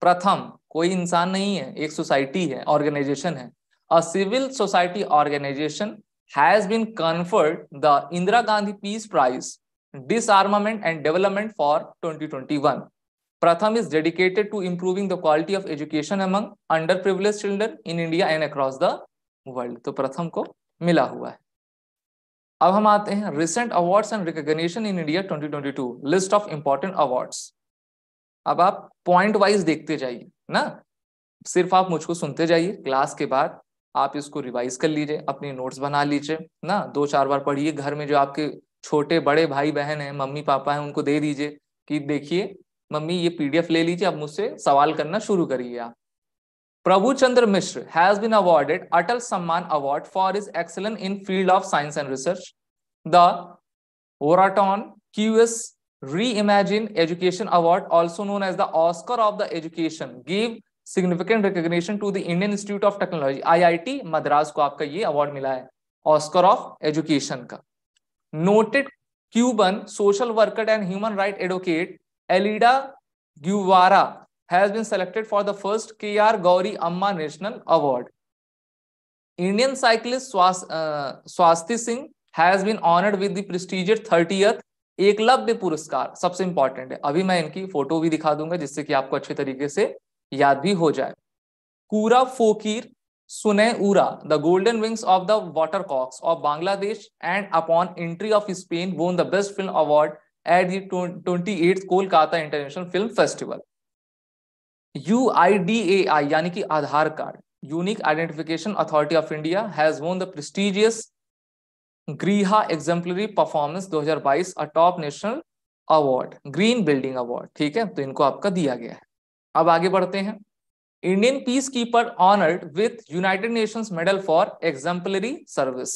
B: प्रथम कोई इंसान नहीं है एक सोसाइटी है ऑर्गेनाइजेशन है a civil society organisation has been conferred the Indira Gandhi peace prize disarmament and development for 2021 Pratham is dedicated to improving the quality of education among underprivileged children in India and across the world. तो प्रथम को मिला हुआ है अब हम आते हैं recent awards and recognition in India 2022 twenty two list of important awards अब आप पॉइंट वाइज देखते जाइए ना सिर्फ आप मुझको सुनते जाइए क्लास के बाद आप इसको रिवाइज कर लीजिए अपने नोट्स बना लीजिए ना दो चार बार पढ़िए घर में जो आपके छोटे बड़े भाई बहन हैं मम्मी पापा हैं उनको दे दीजिए कि देखिए मम्मी ये पीडीएफ ले लीजिए अब मुझसे सवाल करना शुरू करिए आप प्रभु चंद्र मिश्र has been awarded Atal Samman award for is excellence in field of science and research the ओराटॉन QS Reimagine Education Award, also known as the Oscar of the Education, give significant recognition to the Indian Institute of Technology, IIT Madras को आपका ये award मिला है Oscar of Education का. Noted Cuban social worker and human rights advocate Elida Guevara has been selected for the first KR Gauri Amma National Award. Indian cyclist Swasti uh, Singh has been honored with the prestigious 30th Eklavya पुरस्कार सबसे important है अभी मैं इनकी photo भी दिखा दूंगा जिससे कि आपको अच्छे तरीके से याद भी हो जाए कूरा Pakhir Shunye Ura the golden wings of the water cocks of Bangladesh and upon entry of Spain won the best film award at the twenty eight Kolkata international film festival U I D A I यानी कि Aadhaar card unique identification authority of India has won the prestigious ग्रीहा exemplary performance 2022 a top national award green building award ठीक है तो इनको आपका दिया गया है अब आगे बढ़ते हैं Indian peacekeeper honoured with United Nations medal for exemplary service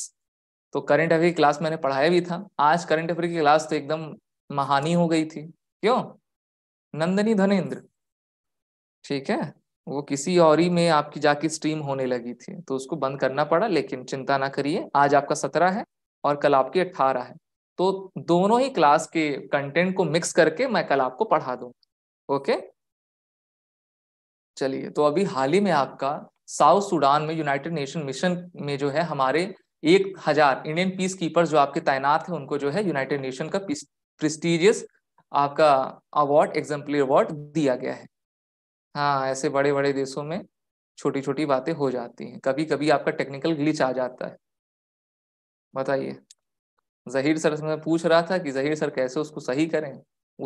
B: तो करंट अफेयर की क्लास मैंने पढ़ाया भी था आज करंट अफेयर की क्लास तो एकदम महानी हो गई थी क्यों नंदनी धनेन्द्र ठीक है वो किसी और ही में आपकी जाके स्ट्रीम होने लगी थी तो उसको बंद करना पड़ा लेकिन चिंता ना करिए आज आपका सत्रह है और कल आपकी अट्ठारह है तो दोनों ही क्लास के कंटेंट को मिक्स करके मैं कल आपको पढ़ा दूंगा ओके चलिए तो अभी हाल ही में आपका साउथ सूडान में यूनाइटेड नेशन मिशन में जो है हमारे एक हजार इंडियन पीस कीपर जो आपके तैनात हैं उनको जो है यूनाइटेड नेशन का प्रेस्टिजियस आपका अवार्ड एग्जाम्पल अवार्ड दिया गया है हाँ ऐसे बड़े बड़े देशों में छोटी छोटी बातें हो जाती हैं कभी कभी आपका टेक्निकल ग्लिच आ जाता है बताइए जहीर सर से पूछ रहा था कि जहीर सर कैसे उसको सही करें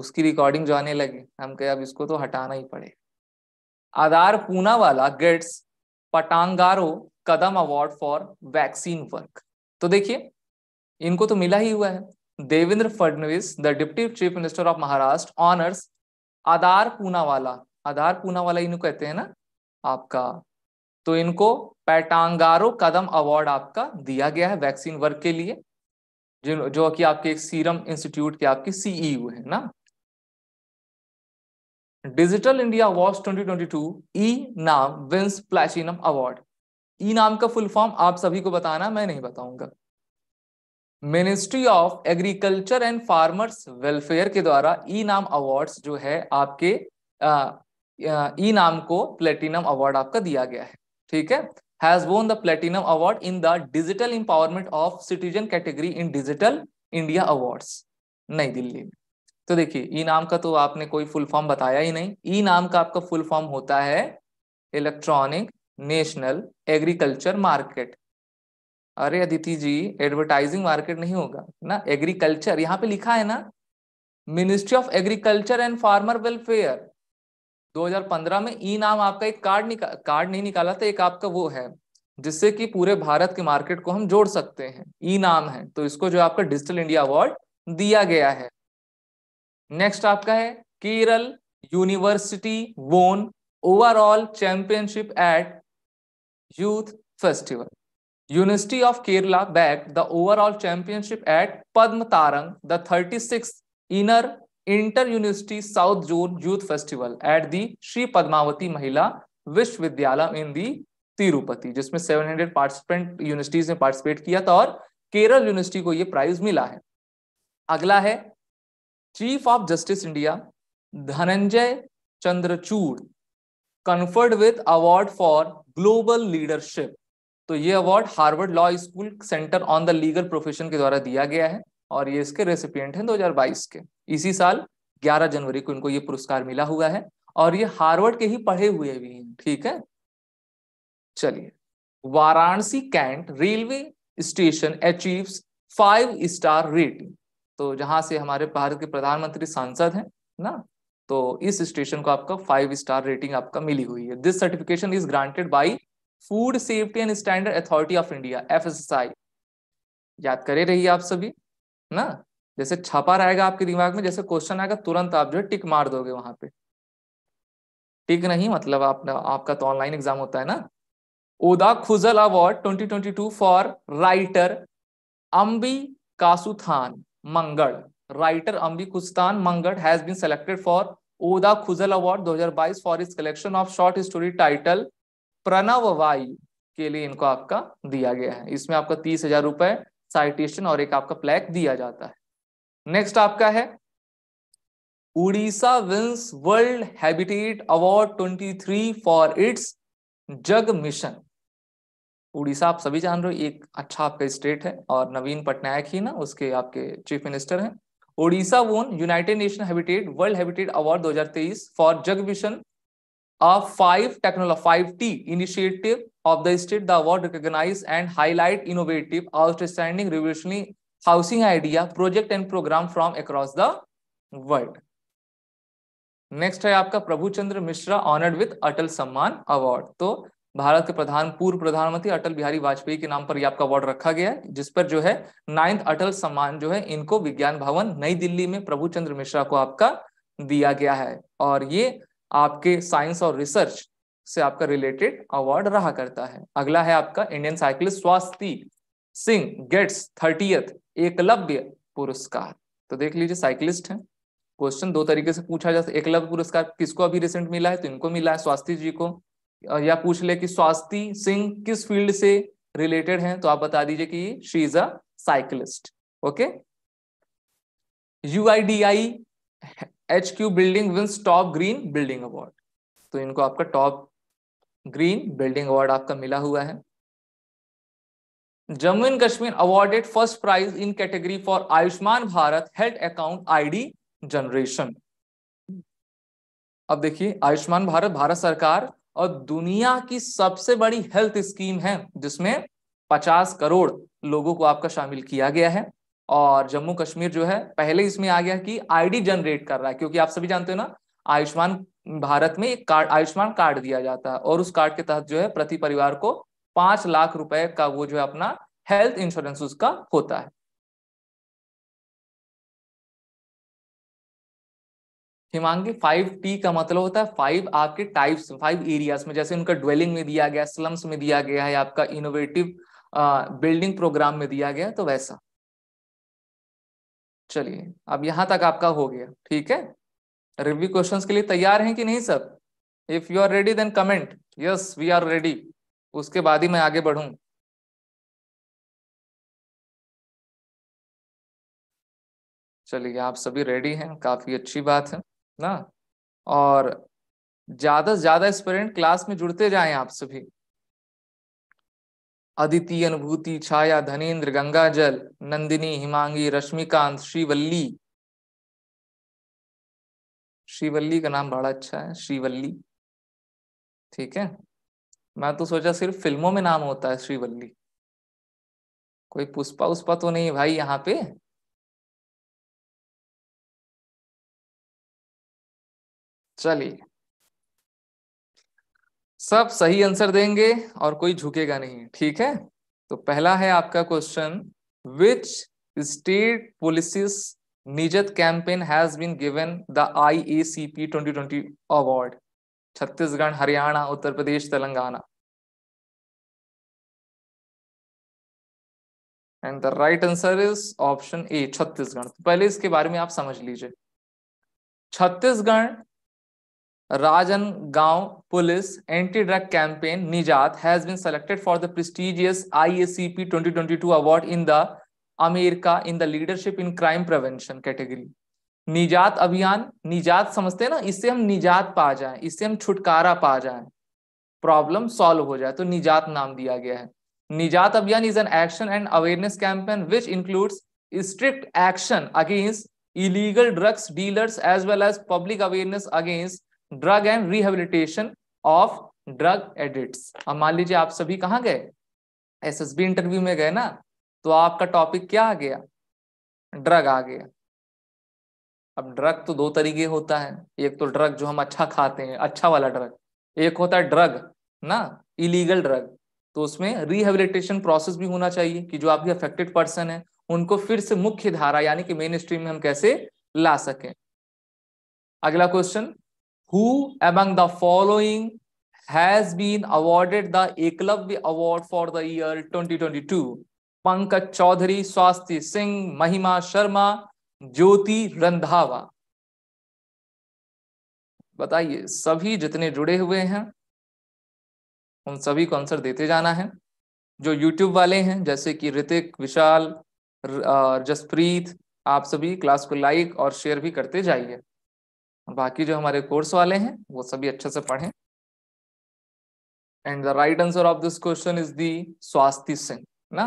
B: उसकी रिकॉर्डिंग जो आने लगी हम कहे अब इसको तो हटाना ही पड़ेगा आधार पूना वाला गेट्स पटांगारो कदम अवार्ड फॉर वैक्सीन वर्क तो देखिए इनको तो मिला ही हुआ है Devendra Fadnavis the deputy chief minister of Maharashtra honours Adar Poonawalla Adar Poonawalla इन्हें कहते हैं ना आपका तो इनको पैटांगारो कदम अवार्ड आपका दिया गया है वैक्सीन वर्क के लिए जो जो कि आपके एक सीरम इंस्टीट्यूट के आपके सीईओ e है ना डिजिटल इंडिया अवार्ड 2022 ई नाम विंस प्लैटिनम अवार्ड ई नाम का फुल फॉर्म आप सभी को बताना मैं नहीं बताऊंगा ministry of agriculture and farmers welfare के द्वारा ई e नाम अवार्ड्स जो है आपके ई e नाम को प्लेटिनम अवार्ड आपका दिया गया है ठीक है has won the platinum award in the digital empowerment of citizen category in digital India awards New Delhi में तो देखिए ई नाम का तो आपने कोई फुल फॉर्म बताया ही नहीं ई नाम का आपका फुल फॉर्म होता है इलेक्ट्रॉनिक नेशनल एग्रीकल्चर मार्केट अरे अदिति जी एडवर्टाइजिंग मार्केट नहीं होगा ना एग्रीकल्चर यहाँ पे लिखा है ना ministry of agriculture and farmer welfare 2015 में ई नाम आपका एक कार्ड निका कार्ड नहीं निकाला था एक आपका वो है जिससे कि पूरे भारत के मार्केट को हम जोड़ सकते हैं ई नाम है तो इसको जो आपका डिजिटल इंडिया अवार्ड दिया गया है नेक्स्ट आपका है Kerala university won overall championship at youth festival university of Kerala bag the overall championship at Padma Tarang the thirty six inner inter university south zone youth festival at the Shri Padmavati Mahila Vishwavidyalaya इन दी तिरुपति जिसमें 700 पार्टिसिपेंट यूनिवर्सिटीज ने participate किया था और केरल यूनिवर्सिटी को यह prize मिला है अगला है chief of justice India Dhananjaya Chandrachud conferred with award for global leadership तो ये award Harvard law school centre on the legal profession के द्वारा दिया गया है और ये इसके रेसिपियंट हैं 2022 के इसी साल 11 जनवरी को इनको ये पुरस्कार मिला हुआ है और ये हार्वर्ड के ही पढ़े हुए भी हैं ठीक है चलिए Varanasi Cantt railway station achieve five star rating तो जहां से हमारे भारत के प्रधानमंत्री सांसद हैं ना तो इस स्टेशन को आपका फाइव स्टार रेटिंग आपका मिली हुई है this certification is granted by food safety and standard authority of India F याद करे रहिए आप सभी ना जैसे छपा रहेगा आपके दिमाग में जैसे क्वेश्चन आएगा तुरंत आप जो है टिक मार दोगे वहां पे टिक नहीं मतलब आप, आपका तो ऑनलाइन एग्जाम होता है ना Odakkuzhal award 2022 for writer Ambikasuthan Mangad writer Ambikasuthan Mangad has been selected for Odakkuzhal award 2022 for his collection of short story titled Pranavayu के लिए इनको आपका दिया गया है इसमें आपका तीस हजार रुपए साइटेशन और एक आपका प्लैक दिया जाता है नेक्स्ट आपका है Odisha wins world habitat award 23 for its Jaga mission Odisha आप सभी जान रहे हो एक अच्छा आपका स्टेट है और नवीन पटनायक ही ना उसके आपके चीफ मिनिस्टर हैं Odisha won United Nation habitat world habitat award 2023 for Jaga mission a five technology five T initiative of the state. The award recognize and highlight innovative, outstanding, revolutionary housing idea, project and program from across the world. Next है आपका Prabhuchandra Mishra honoured with Atal Samman award तो भारत के प्रधान पूर्व प्रधानमंत्री अटल बिहारी वाजपेयी के नाम पर यह आपका अवार्ड रखा गया है जिस पर जो है नाइन्थ अटल सम्मान जो है इनको विज्ञान भवन नई दिल्ली में प्रभुचंद्र मिश्रा को आपका दिया गया है और ये आपके साइंस और रिसर्च से आपका रिलेटेड अवार्ड रहा करता है अगला है आपका इंडियन साइकिलिस्ट स्वास्थ्य सिंह गेट्स थर्टीएथ एकलव्य पुरस्कार तो देख लीजिए साइकिलिस्ट हैं क्वेश्चन दो तरीके से पूछा जा सकता एकलव्य पुरस्कार किसको अभी रिसेंट मिला है तो इनको मिला है स्वास्थ्य जी को या पूछ ले कि स्वास्थ्य सिंह किस फील्ड से रिलेटेड हैं तो आप बता दीजिए कि she is a cyclist okay UIDAI H Q building wins top green building award तो इनको आपका टॉप ग्रीन बिल्डिंग अवार्ड आपका मिला हुआ है Jammu and Kashmir awarded first prize in category for Ayushman Bharat health account ID generation अब देखिए आयुष्मान भारत भारत सरकार और दुनिया की सबसे बड़ी हेल्थ स्कीम है जिसमें 50 करोड़ लोगों को आपका शामिल किया गया है और जम्मू कश्मीर जो है पहले इसमें आ गया कि आईडी जनरेट कर रहा है क्योंकि आप सभी जानते हो ना आयुष्मान भारत में एक कार्ड आयुष्मान कार्ड दिया जाता है और उस कार्ड
A: के तहत जो है प्रति परिवार को पांच लाख रुपए का वो जो है अपना हेल्थ इंश्योरेंस उसका होता है हिमांगी फाइव टी का मतलब होता है फाइव आपके टाइप्स फाइव एरियाज में जैसे उनका
B: ड्वेलिंग में दिया गया स्लम्स में दिया गया है आपका इनोवेटिव बिल्डिंग प्रोग्राम में दिया गया तो वैसा चलिए अब यहाँ तक आपका हो गया ठीक है रिव्यू क्वेश्चंस के लिए तैयार हैं कि नहीं सब if you are ready then comment yes
A: we are ready उसके बाद ही मैं आगे बढ़ू चलिए आप सभी रेडी हैं काफी अच्छी
B: बात है ना और ज्यादा से ज्यादा स्टूडेंट क्लास में जुड़ते जाएं आप सभी अदिति अनुभूति छाया धनेन्द्र गंगाजल नंदिनी हिमांगी रश्मिकांत श्रीवल्ली श्रीवल्ली का नाम बड़ा अच्छा है श्रीवल्ली ठीक है
A: मैं तो सोचा सिर्फ फिल्मों में नाम होता है श्रीवल्ली कोई पुष्पा उष्पा तो नहीं भाई यहाँ पे चलिए सब
B: सही आंसर देंगे और कोई झुकेगा नहीं ठीक है तो पहला है आपका question which state police's Nijaat campaign has been given
A: the I A C P twenty twenty award Chhattisgarh Haryana Uttar Pradesh Telangana and the right answer is option A Chhattisgarh तो पहले इसके बारे में आप समझ लीजिए
B: Chhattisgarh Rajnandgaon police anti drug campaign Nijaat has been selected for the prestigious IACP 2022 award in the America in the leadership in crime prevention category Nijaat अभियान निजात समझते हैं ना इससे हम निजात पा जाए इससे हम छुटकारा पा जाए प्रॉब्लम सॉल्व हो जाए तो निजात नाम दिया गया है निजात अभियान is an action and awareness campaign which includes strict action against illegal drugs dealers as well as public awareness against drug and rehabilitation of drug addicts अब मान लीजिए आप सभी कहाँ गए एसएसबी इंटरव्यू में गए ना तो आपका टॉपिक क्या आ गया ड्रग आ गया अब ड्रग तो दो तरीके होता है एक तो ड्रग जो हम अच्छा खाते हैं अच्छा वाला ड्रग एक होता है ड्रग ना इलीगल ड्रग तो उसमें रिहेबिलिटेशन प्रोसेस भी होना चाहिए कि जो आपके अफेक्टेड पर्सन है उनको फिर से मुख्य धारा यानी कि मेन स्ट्रीम में हम कैसे ला सकें अगला question Who among the following has been awarded the Eklavya Award for the year 2022? Pankaj Chaudhary, Swasti Singh, Mahima Sharma, Jyoti Randhawa. बताइए सभी जितने जुड़े हुए हैं उन सभी को आंसर देते जाना है जो YouTube वाले हैं जैसे कि ऋतिक विशाल जसप्रीत आप सभी क्लास को लाइक और शेयर भी करते जाइए बाकी जो हमारे कोर्स वाले हैं वो सभी अच्छे से पढ़ें and the right answer of this question is the Swasthya Singh ना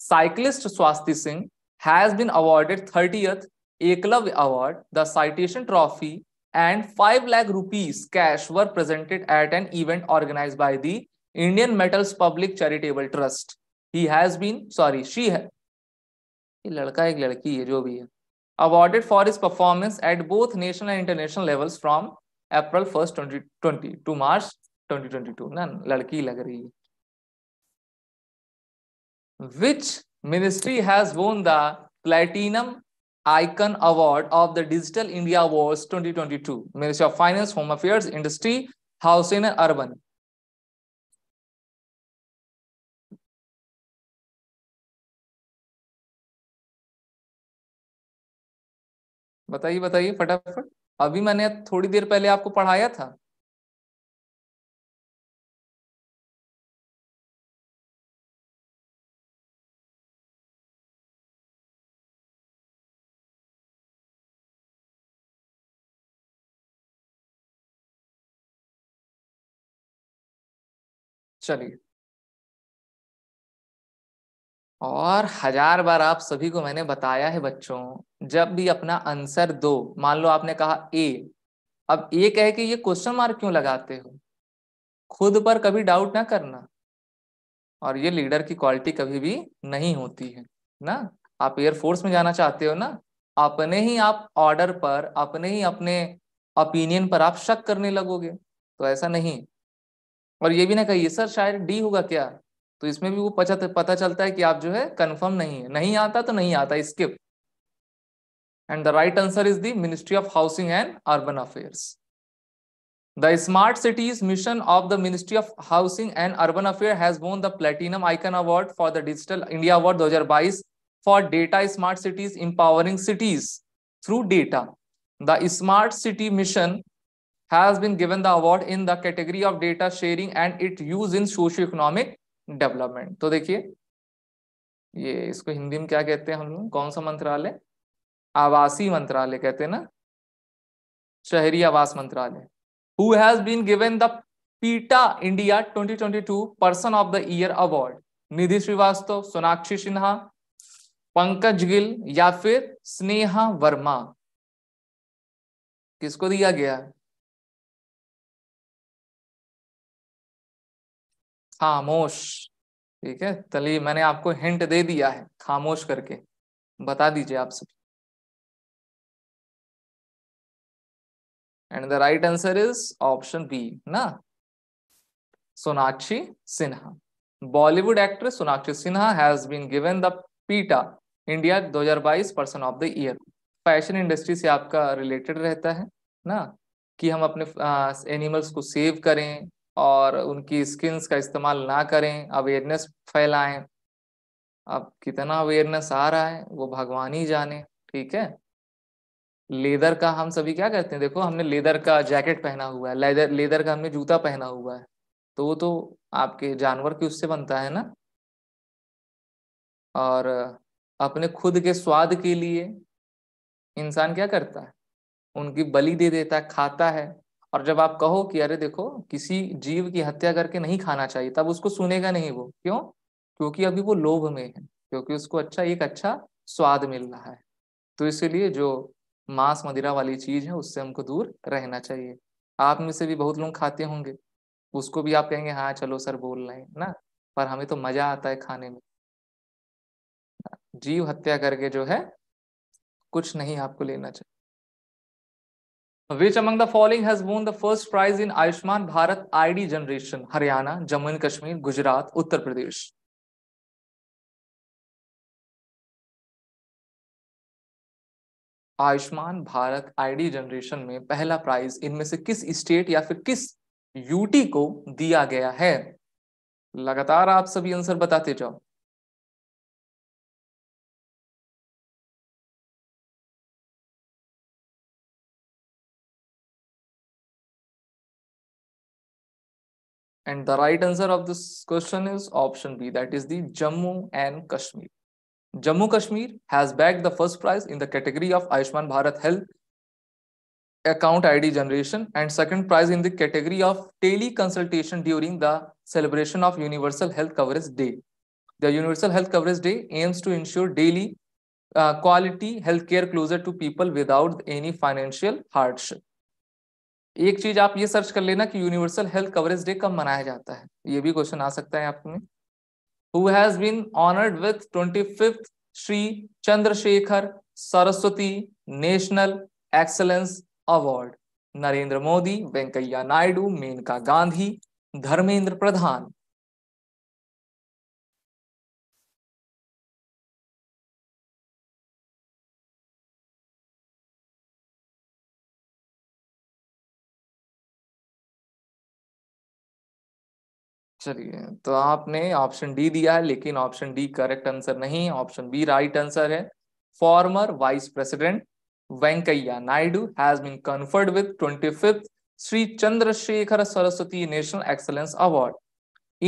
B: cyclist Swasthya Singh has been awarded thirtieth Eklavya award the citation trophy and five lakh rupees cash were presented at an event organise by the Indian metals public charitable trust he has been sorry she है ये लड़का एक लड़की है जो भी है awarded for his performance at both national and international levels from April 1st, 2020 to March 2022. None, ladki lagari. Which ministry has won the Platinum Icon Award of the Digital India Awards
A: 2022? Ministry of Finance, Home Affairs, Industry, Housing and Urban. बताइए बताइए फटाफट अभी मैंने थोड़ी देर पहले आपको पढ़ाया था चलिए और हजार
B: बार आप सभी को मैंने बताया है बच्चों जब भी अपना आंसर दो मान लो आपने कहा ए अब ए कह के ये क्वेश्चन मार्क क्यों लगाते हो खुद पर कभी डाउट ना करना और ये लीडर की क्वालिटी कभी भी नहीं होती है ना आप एयरफोर्स में जाना चाहते हो ना अपने ही आप ऑर्डर पर अपने ही अपने ओपिनियन पर आप शक करने लगोगे तो ऐसा नहीं और ये भी ना कहिए सर शायद डी होगा क्या तो इसमें भी वो पता पता चलता है कि आप जो है कंफर्म नहीं है नहीं आता तो नहीं आता skip and the right answer is the ministry of housing and urban affairs the smart cities mission of the ministry of housing and urban affair has won the platinum icon award for the digital India award बाईस for data smart cities empowering cities through data the smart city mission has been given the award in the category of data sharing and it use in socio-economic development तो देखिए ये इसको हिंदी में क्या कहते हैं हम लोग कौन सा मंत्रालय आवासीय मंत्रालय कहते हैं ना शहरी आवास मंत्रालय who has been given the PETA India 2022 person of the year award Nidhi Shrivastava Sonakshi Sinha
A: Pankaj Gill या फिर स्नेहा वर्मा किसको दिया गया खामोश ठीक है चलिए मैंने आपको हिंट दे दिया है खामोश करके बता दीजिए आप सब and the right answer is option B ना
B: Sonakshi Sinha Bollywood actress Sonakshi Sinha has been given the PETA India 2022 person of the year fashion industry से आपका रिलेटेड रहता है ना कि हम अपने एनिमल्स को सेव करें और उनकी स्किन्स का इस्तेमाल ना करें अवेयरनेस फैलाएं अब कितना अवेयरनेस आ रहा है वो भगवान ही जाने ठीक है लेदर का हम सभी क्या करते हैं देखो हमने लेदर का जैकेट पहना हुआ है लेदर लेदर का हमने जूता पहना हुआ है तो वो तो आपके जानवर के उससे बनता है ना और अपने खुद के स्वाद के लिए इंसान क्या करता है उनकी बलि दे देता है खाता है और जब आप कहो कि अरे देखो किसी जीव की हत्या करके नहीं खाना चाहिए तब उसको सुनेगा नहीं वो क्यों क्योंकि अभी वो लोभ में है क्योंकि उसको अच्छा एक अच्छा स्वाद मिल रहा है तो इसीलिए जो मांस मदिरा वाली चीज है उससे हमको दूर रहना चाहिए आप में से भी बहुत लोग खाते होंगे उसको भी आप कहेंगे हाँ चलो सर बोल रहे हैं ना पर हमें तो मजा आता है खाने में जीव हत्या करके जो है कुछ नहीं आपको लेना चाहिए Which among the following has won the first prize in Ayushman Bharat ID generation? Haryana,
A: Jammu and Kashmir, Gujarat, Uttar Pradesh. Ayushman Bharat ID generation
B: में पहला प्राइज इनमें से किस स्टेट या फिर किस यूटी को दिया गया है
A: लगातार आप सभी आंसर बताते जाओ And the right answer of this question is option B, that is the Jammu and Kashmir. Jammu
B: Kashmir has bagged the first prize in the category of Ayushman Bharat Health account ID generation and second prize in the category of teleconsultation during the celebration of Universal Health Coverage Day. The Universal Health Coverage Day aims to ensure daily uh, quality healthcare closer to people without any financial hardship. एक चीज आप ये search कर लेना कि universal health coverage day कब मनाया जाता है ये भी क्वेश्चन आ सकता है आपको में who has been honoured with twenty fifth Shri Chandrashekhar Saraswati national excellence
A: award Narendra Modi Venkaiah Naidu Maneka Gandhi Dharmendra Pradhan चलिए तो आपने ऑप्शन डी दिया है लेकिन ऑप्शन डी करेक्ट आंसर नहीं ऑप्शन बी राइट
B: आंसर है former vice president Venkaiah Naidu has been conferred with twenty fifth Shri Chandrashekhar Saraswati national excellence award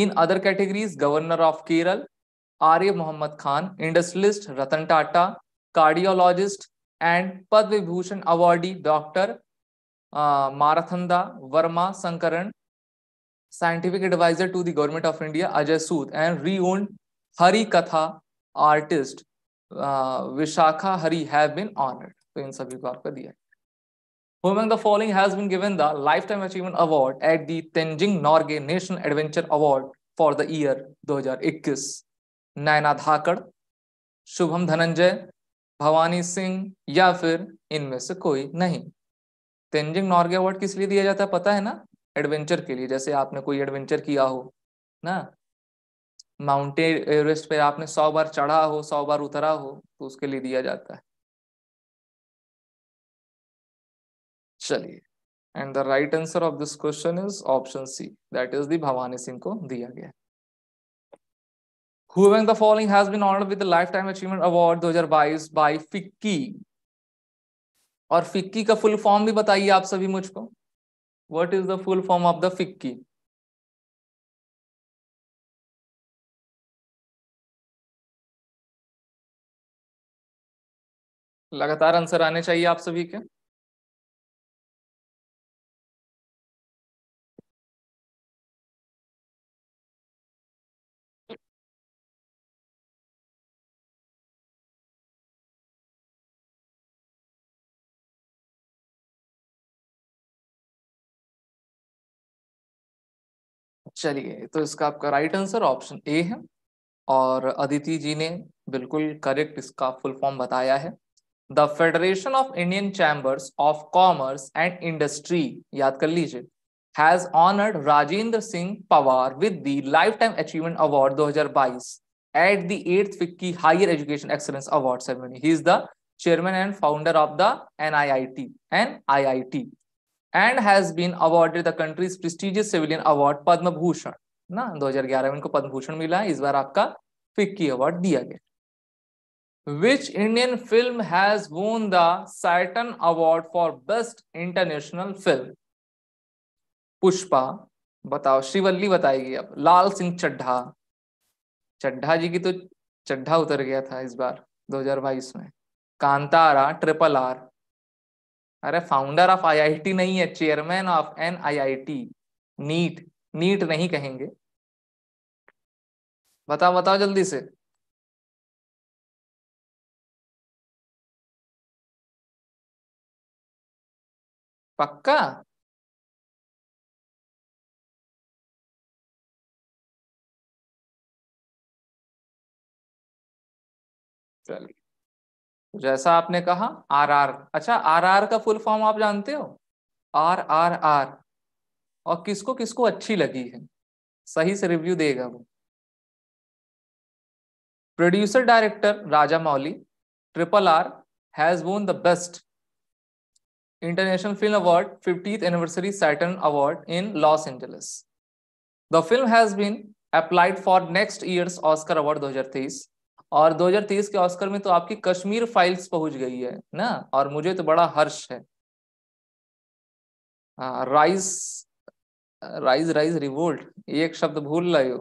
B: in other categories governor of Kerala Arif Mohammad Khan industrialist Ratan Tata cardiologist and Padma Vibhushan awardee doctor Marthanda Varma Sankaran scientific advisor to the government of India, Ajay Sood, and renowned Hari Katha artist uh, Vishakha Hari have been honored. तो इन सभी को आपका दिया है Among the following has been given the Lifetime Achievement Award at the Tenjing Norgay National Adventure Award for the year 2021. naina Dhakad shubham dhananjay bhavani singh या फिर इनमें से कोई नहीं tenjing norgay award किस लिए दिया जाता है पता है ना एडवेंचर के लिए जैसे आपने कोई एडवेंचर किया हो
A: ना माउंटेन एवरेस्ट पे आपने सौ बार चढ़ा हो सौ बार उतरा हो तो उसके लिए दिया जाता है
B: चलिए and the right answer of this question is option C that is Bhawani Singh को दिया गया Who among the following has been honored with the Lifetime Achievement Award 2022 by FICCI? और FICCI का फुल फॉर्म भी बताइए
A: आप सभी मुझको what is the full form of the fikki लगातार आंसर आने चाहिए आप सभी के चलिए तो इसका आपका राइट आंसर ऑप्शन ए है और अदिति जी ने बिल्कुल करेक्ट
B: इसका फुल फॉर्म बताया है the federation of Indian chambers of commerce and industry याद कर लीजिए has honoured Rajendra Singh Pawar with the lifetime achievement award 2022 at the eighth FICCI higher education excellence award ceremony he is the chairman and founder of the N I I I and T and has been awarded the country's prestigious civilian award Padma Bhushan ना 2011 में इनको पद्म भूषण मिला है इस बार आपका FICCI award दिया गया which Indian film has won the Saturn award for best international film Pushpa बताओ श्रीवल्ली बताएगी अब लाल सिंह चड्ढा चड्ढा जी की तो चड्ढा उतर गया था इस बार 2022 में कांतारा ट्रिपल आर अरे फाउंडर ऑफ आईआईटी नहीं है चेयरमैन ऑफ एन आईआईटी नीट नीट नहीं कहेंगे
A: बताओ बताओ जल्दी से पक्का चलिए जैसा आपने कहा आर आर अच्छा आर आर का फुल फॉर्म आप जानते हो
B: आर आर आर और किसको किसको अच्छी लगी है सही से रिव्यू देगा वो producer director Rajamouli triple R has won the best international film award fifty anniversary Saturn award in Los Angeles the film has been applied for next years Oscar award दो हजार तेईस और 2030 के ऑस्कर में तो आपकी कश्मीर फाइल्स पहुंच गई है ना और मुझे तो बड़ा हर्ष है आ, हाँ, राइस राइज राइज रिवोल्ट ये एक शब्द भूल रहे हो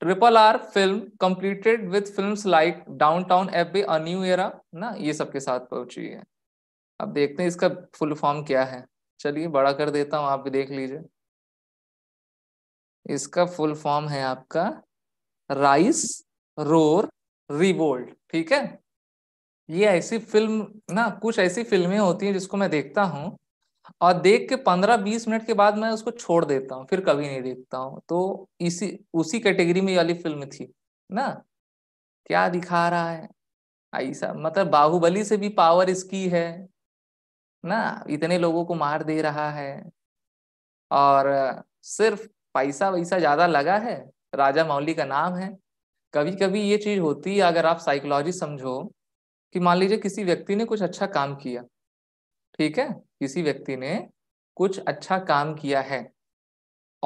B: triple R film completed with films like Downton Abbey a new era ना ये सबके साथ पहुंची है अब देखते हैं इसका फुल फॉर्म क्या है चलिए बड़ा कर देता हूं आप भी देख लीजिए इसका फुल फॉर्म है आपका राइस रोर रिवोल्ट ठीक है ये ऐसी फिल्म ना कुछ ऐसी फिल्में होती हैं जिसको मैं देखता हूँ और देख के पंद्रह बीस मिनट के बाद मैं उसको छोड़ देता हूँ फिर कभी नहीं देखता हूँ तो इसी उसी कैटेगरी में वाली फिल्म थी ना क्या दिखा रहा है ऐसा मतलब बाहुबली से भी पावर इसकी है ना इतने लोगों को मार दे रहा है और सिर्फ पैसा वैसा ज्यादा लगा है राजा मौली का नाम है कभी कभी ये चीज होती है अगर आप साइकोलॉजी समझो कि मान लीजिए किसी व्यक्ति ने कुछ अच्छा काम किया ठीक है किसी व्यक्ति ने कुछ अच्छा काम किया है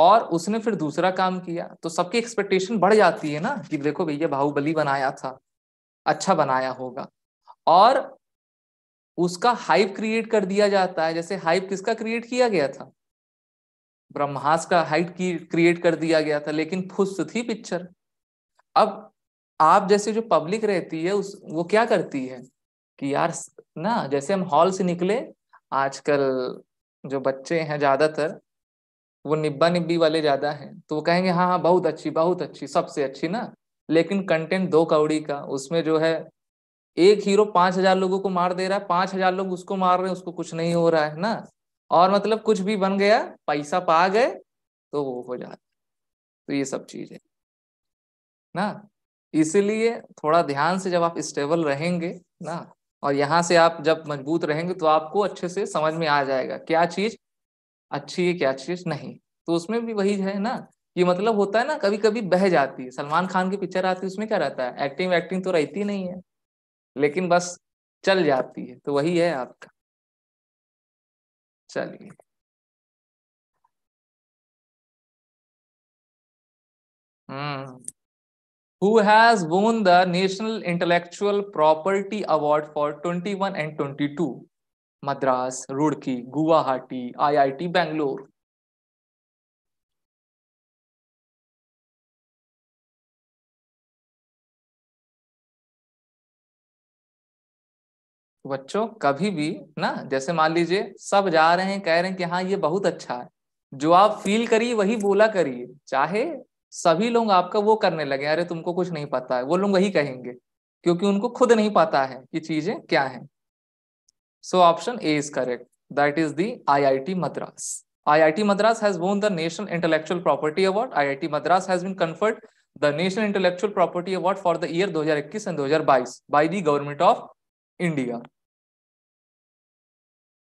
B: और उसने फिर दूसरा काम किया तो सबकी एक्सपेक्टेशन बढ़ जाती है ना कि देखो भैया बाहुबली बनाया था अच्छा बनाया होगा और उसका हाइप क्रिएट कर दिया जाता है जैसे हाइप किसका क्रिएट किया गया था ब्रह्मास का हाइट क्रिएट कर दिया गया था लेकिन फुस्त थी पिक्चर अब आप जैसे जो पब्लिक रहती है उस वो क्या करती है कि यार ना जैसे हम हॉल से निकले आजकल जो बच्चे हैं ज्यादातर वो निब्बा निब्बी वाले ज्यादा हैं तो वो कहेंगे हाँ हाँ बहुत अच्छी बहुत अच्छी सबसे अच्छी ना लेकिन कंटेंट दो कौड़ी का उसमें जो है एक हीरो पांच हजार लोगों को मार दे रहा है पांच हजार लोग उसको मार रहे हैं उसको कुछ नहीं हो रहा है ना और मतलब कुछ भी बन गया पैसा पा गए तो वो हो जाता तो ये सब चीज है ना इसीलिए थोड़ा ध्यान से जब आप स्टेबल रहेंगे ना और यहाँ से आप जब मजबूत रहेंगे तो आपको अच्छे से समझ में आ जाएगा क्या चीज अच्छी है क्या चीज नहीं तो उसमें भी वही है ना ये मतलब होता है ना कभी कभी बह जाती है सलमान खान की पिक्चर आती है उसमें क्या रहता है एक्टिंग वैक्टिंग तो रहती
A: नहीं है लेकिन बस चल जाती है तो वही है आपका चलिए हम्म who has won the National
B: Intellectual Property Award for 21 and 22? Madras, Roorkee,
A: Guwahati, IIT Bangalore. बच्चों कभी भी ना जैसे मान लीजिए
B: सब जा रहे हैं कह रहे हैं कि हाँ ये बहुत अच्छा है जो आप फील करिए वही बोला करिए चाहे सभी लोग आपका वो करने लगे अरे तुमको कुछ नहीं पता है वो लोग वही कहेंगे क्योंकि उनको खुद नहीं पता है कि चीजें क्या है so option A is correct that is the IIT Madras IIT Madras has won the national intellectual property award IIT Madras has been conferred the national intellectual property award for the year दो हजार इक्कीस एंड दो हजार बाईस by the government of India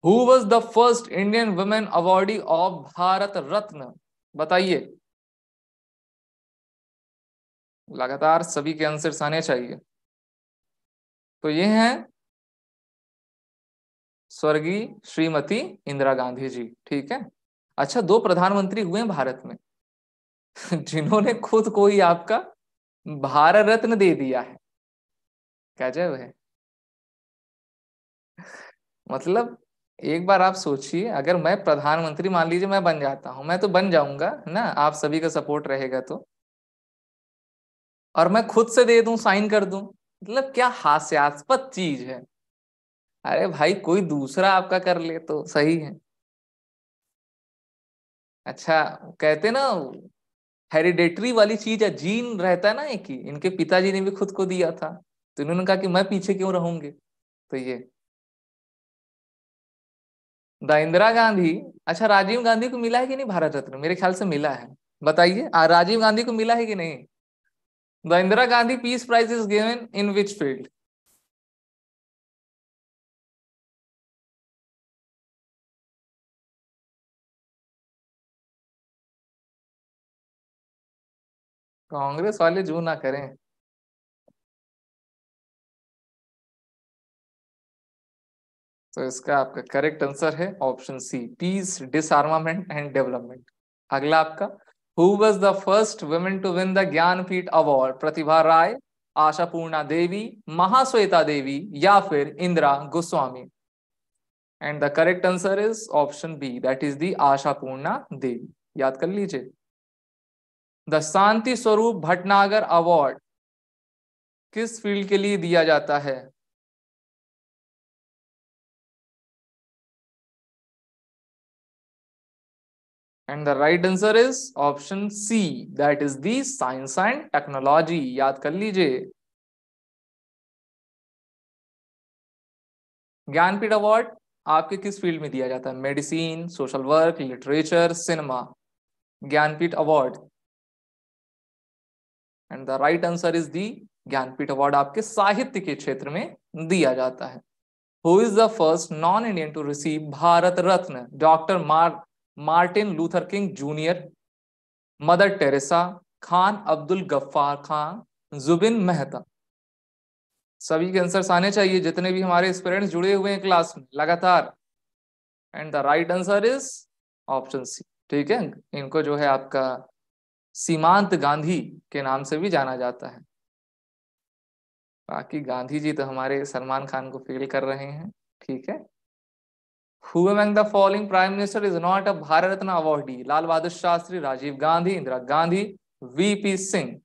B: who was the first Indian women awardee of Bharat Ratna बताइए
A: लगातार सभी के आंसर्स आने चाहिए तो ये हैं स्वर्गीय श्रीमती
B: इंदिरा गांधी जी ठीक है अच्छा दो प्रधानमंत्री हुए भारत में जिन्होंने खुद को ही आपका भारत रत्न दे दिया है क्या जय वह मतलब एक बार आप सोचिए अगर मैं प्रधानमंत्री मान लीजिए मैं बन जाता हूं मैं तो बन जाऊंगा ना आप सभी का सपोर्ट रहेगा तो और मैं खुद से दे दूं साइन कर दूं मतलब क्या हास्यास्पद चीज है अरे भाई कोई दूसरा आपका कर ले तो सही है अच्छा कहते ना हेरिडेटरी वाली चीज है जीन रहता है ना एक ही इनके पिताजी ने भी खुद को दिया था तो इन्होंने कहा कि मैं पीछे क्यों रहूंगे तो ये द इंदिरा गांधी अच्छा राजीव गांधी को मिला है कि नहीं भारत रत्न मेरे ख्याल से मिला है बताइए
A: राजीव गांधी को मिला है कि नहीं The Indira Gandhi Peace Prize is given in which field? Congress वाले जू ना करें तो इसका आपका करेक्ट आंसर है option C peace disarmament and development अगला आपका Who was
B: the first woman to win the Gyanpit Award? Pratibha Rai, asha purna Devi, Mahasweta Devi, या फिर indra Goswami. And the correct answer is option B. That is the asha purna Devi. याद kar लीजिए
A: the Shanti swarup bhatnagar award किस field के लिए दिया जाता है and the right answer is option C that is the science and technology याद कर लीजिए ज्ञानपीठ अवार्ड आपके किस फील्ड में दिया
B: जाता है medicine social work literature cinema Jnanpith award and the right answer is the Jnanpith award आपके साहित्य के क्षेत्र में दिया जाता है who is the first non Indian to receive Bharat Ratna doctor Mark Martin Luther King junior Mother Teresa Khan Abdul Gaffar Khan Zubin Mehta सभी के आंसर्स आने चाहिए जितने भी हमारे स्टूडेंट्स जुड़े हुए हैं क्लास में लगातार and the right answer is option C ठीक है इनको जो है आपका सीमांत गांधी के नाम से भी जाना जाता है बाकी गांधी जी तो हमारे सलमान खान को फेल कर रहे हैं ठीक है Who among the following prime minister is not a Bharat Ratna awardee? Lal Bahadur Shastri, Rajiv Gandhi, Indira
A: Gandhi, V.P. Singh.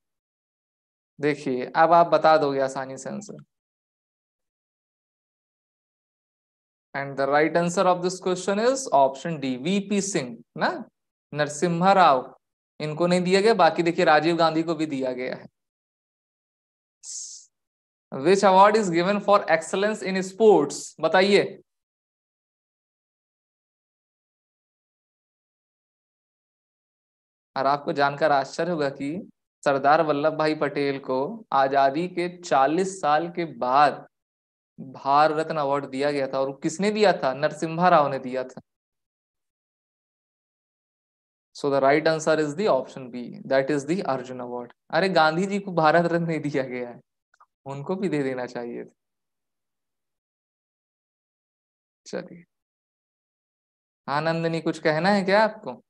A: देखिए अब आप बता दोगे आसानी से answer and the right answer of this
B: question is option D VP Singh ना नरसिम्हा राव इनको नहीं दिया गया बाकी देखिए राजीव गांधी को भी दिया गया है which
A: award is given for excellence in sports बताइए और आपको जानकर
B: आश्चर्य होगा कि सरदार वल्लभ भाई पटेल को आजादी के 40 साल के बाद भारत रत्न अवार्ड दिया गया था और किसने दिया था नरसिम्हा राव ने दिया था so the right answer is the option B that is the Arjuna award अरे गांधी जी को भारत रत्न नहीं दिया गया है उनको भी दे देना
A: चाहिए था चलिए आनंद ने कुछ कहना है क्या आपको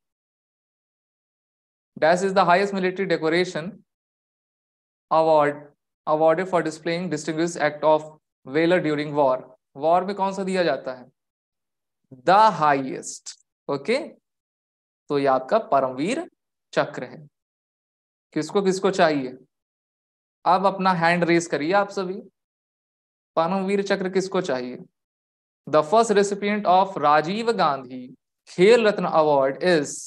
A: Dash is the
B: highest military decoration award awarded for displaying distinguished act of valor during war. War में कौन सा दिया जाता है द हाइएस्ट ओके तो ये आपका परमवीर चक्र है किसको किसको चाहिए अब अपना हैंड रेस करिए आप सभी परमवीर चक्र किसको चाहिए the first recipient of Rajiv
A: Gandhi Khel Ratna award is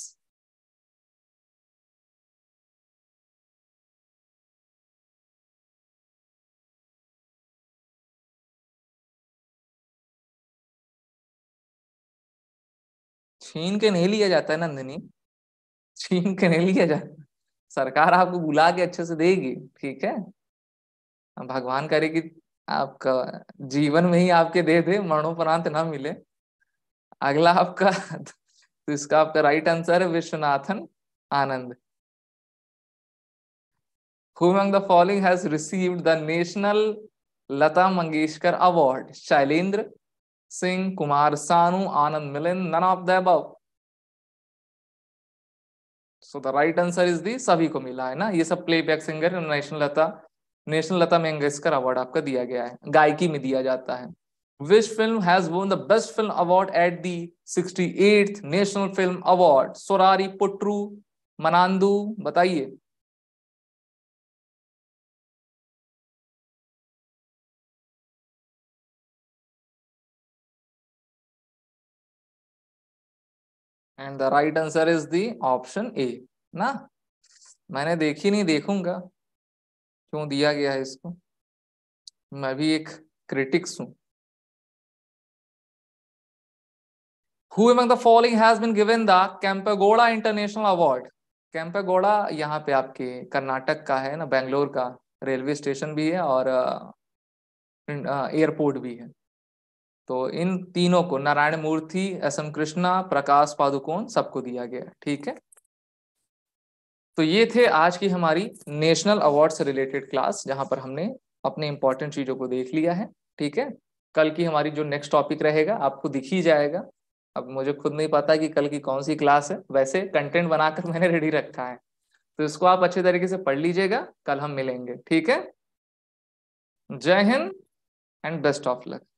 A: छीन के नहीं लिया जाता है नंदिनी छीन के नहीं लिया जाता
B: सरकार आपको बुला के अच्छे से देगी ठीक है भगवान करे कि आपका जीवन में ही आपके दे दे मरणोपरांत ना मिले अगला आपका तो इसका आपका राइट आंसर है विश्वनाथन आनंद Who among the following has received the National Lata Mangeshkar Award? Singh, Kumar Sanu, Anand Milin, none of the above. So the right answer is the सभी को मिला है ना ये सब playback singer national Lata national Lata Mangeshkar award आपका दिया गया है गायकी में दिया जाता है Which film has won the best film award at the
A: 68th National Film Award? Sorari Potru, Manandu, बताइए and the right answer is the option A ना मैंने देखी नहीं देखूंगा क्यों दिया गया है इसको मैं भी एक क्रिटिक्स हूं
B: Who among the following has been given the Kempegowda International Award? Kempegowda यहाँ पे आपके कर्नाटक का है ना बेंगलोर का रेलवे स्टेशन भी है और एयरपोर्ट भी है तो इन तीनों को नारायण मूर्ति एस एम कृष्णा प्रकाश पादुकोण सबको दिया गया ठीक है तो ये थे आज की हमारी नेशनल अवार्ड से रिलेटेड क्लास जहां पर हमने अपने इंपॉर्टेंट चीजों को देख लिया है ठीक है कल की हमारी जो नेक्स्ट टॉपिक रहेगा आपको दिख ही जाएगा अब मुझे खुद नहीं पता कि कल की कौन सी क्लास है वैसे कंटेंट बनाकर मैंने रेडी रखा है तो
A: इसको आप अच्छे तरीके से पढ़ लीजिएगा कल हम मिलेंगे ठीक है Jai Hind and best of luck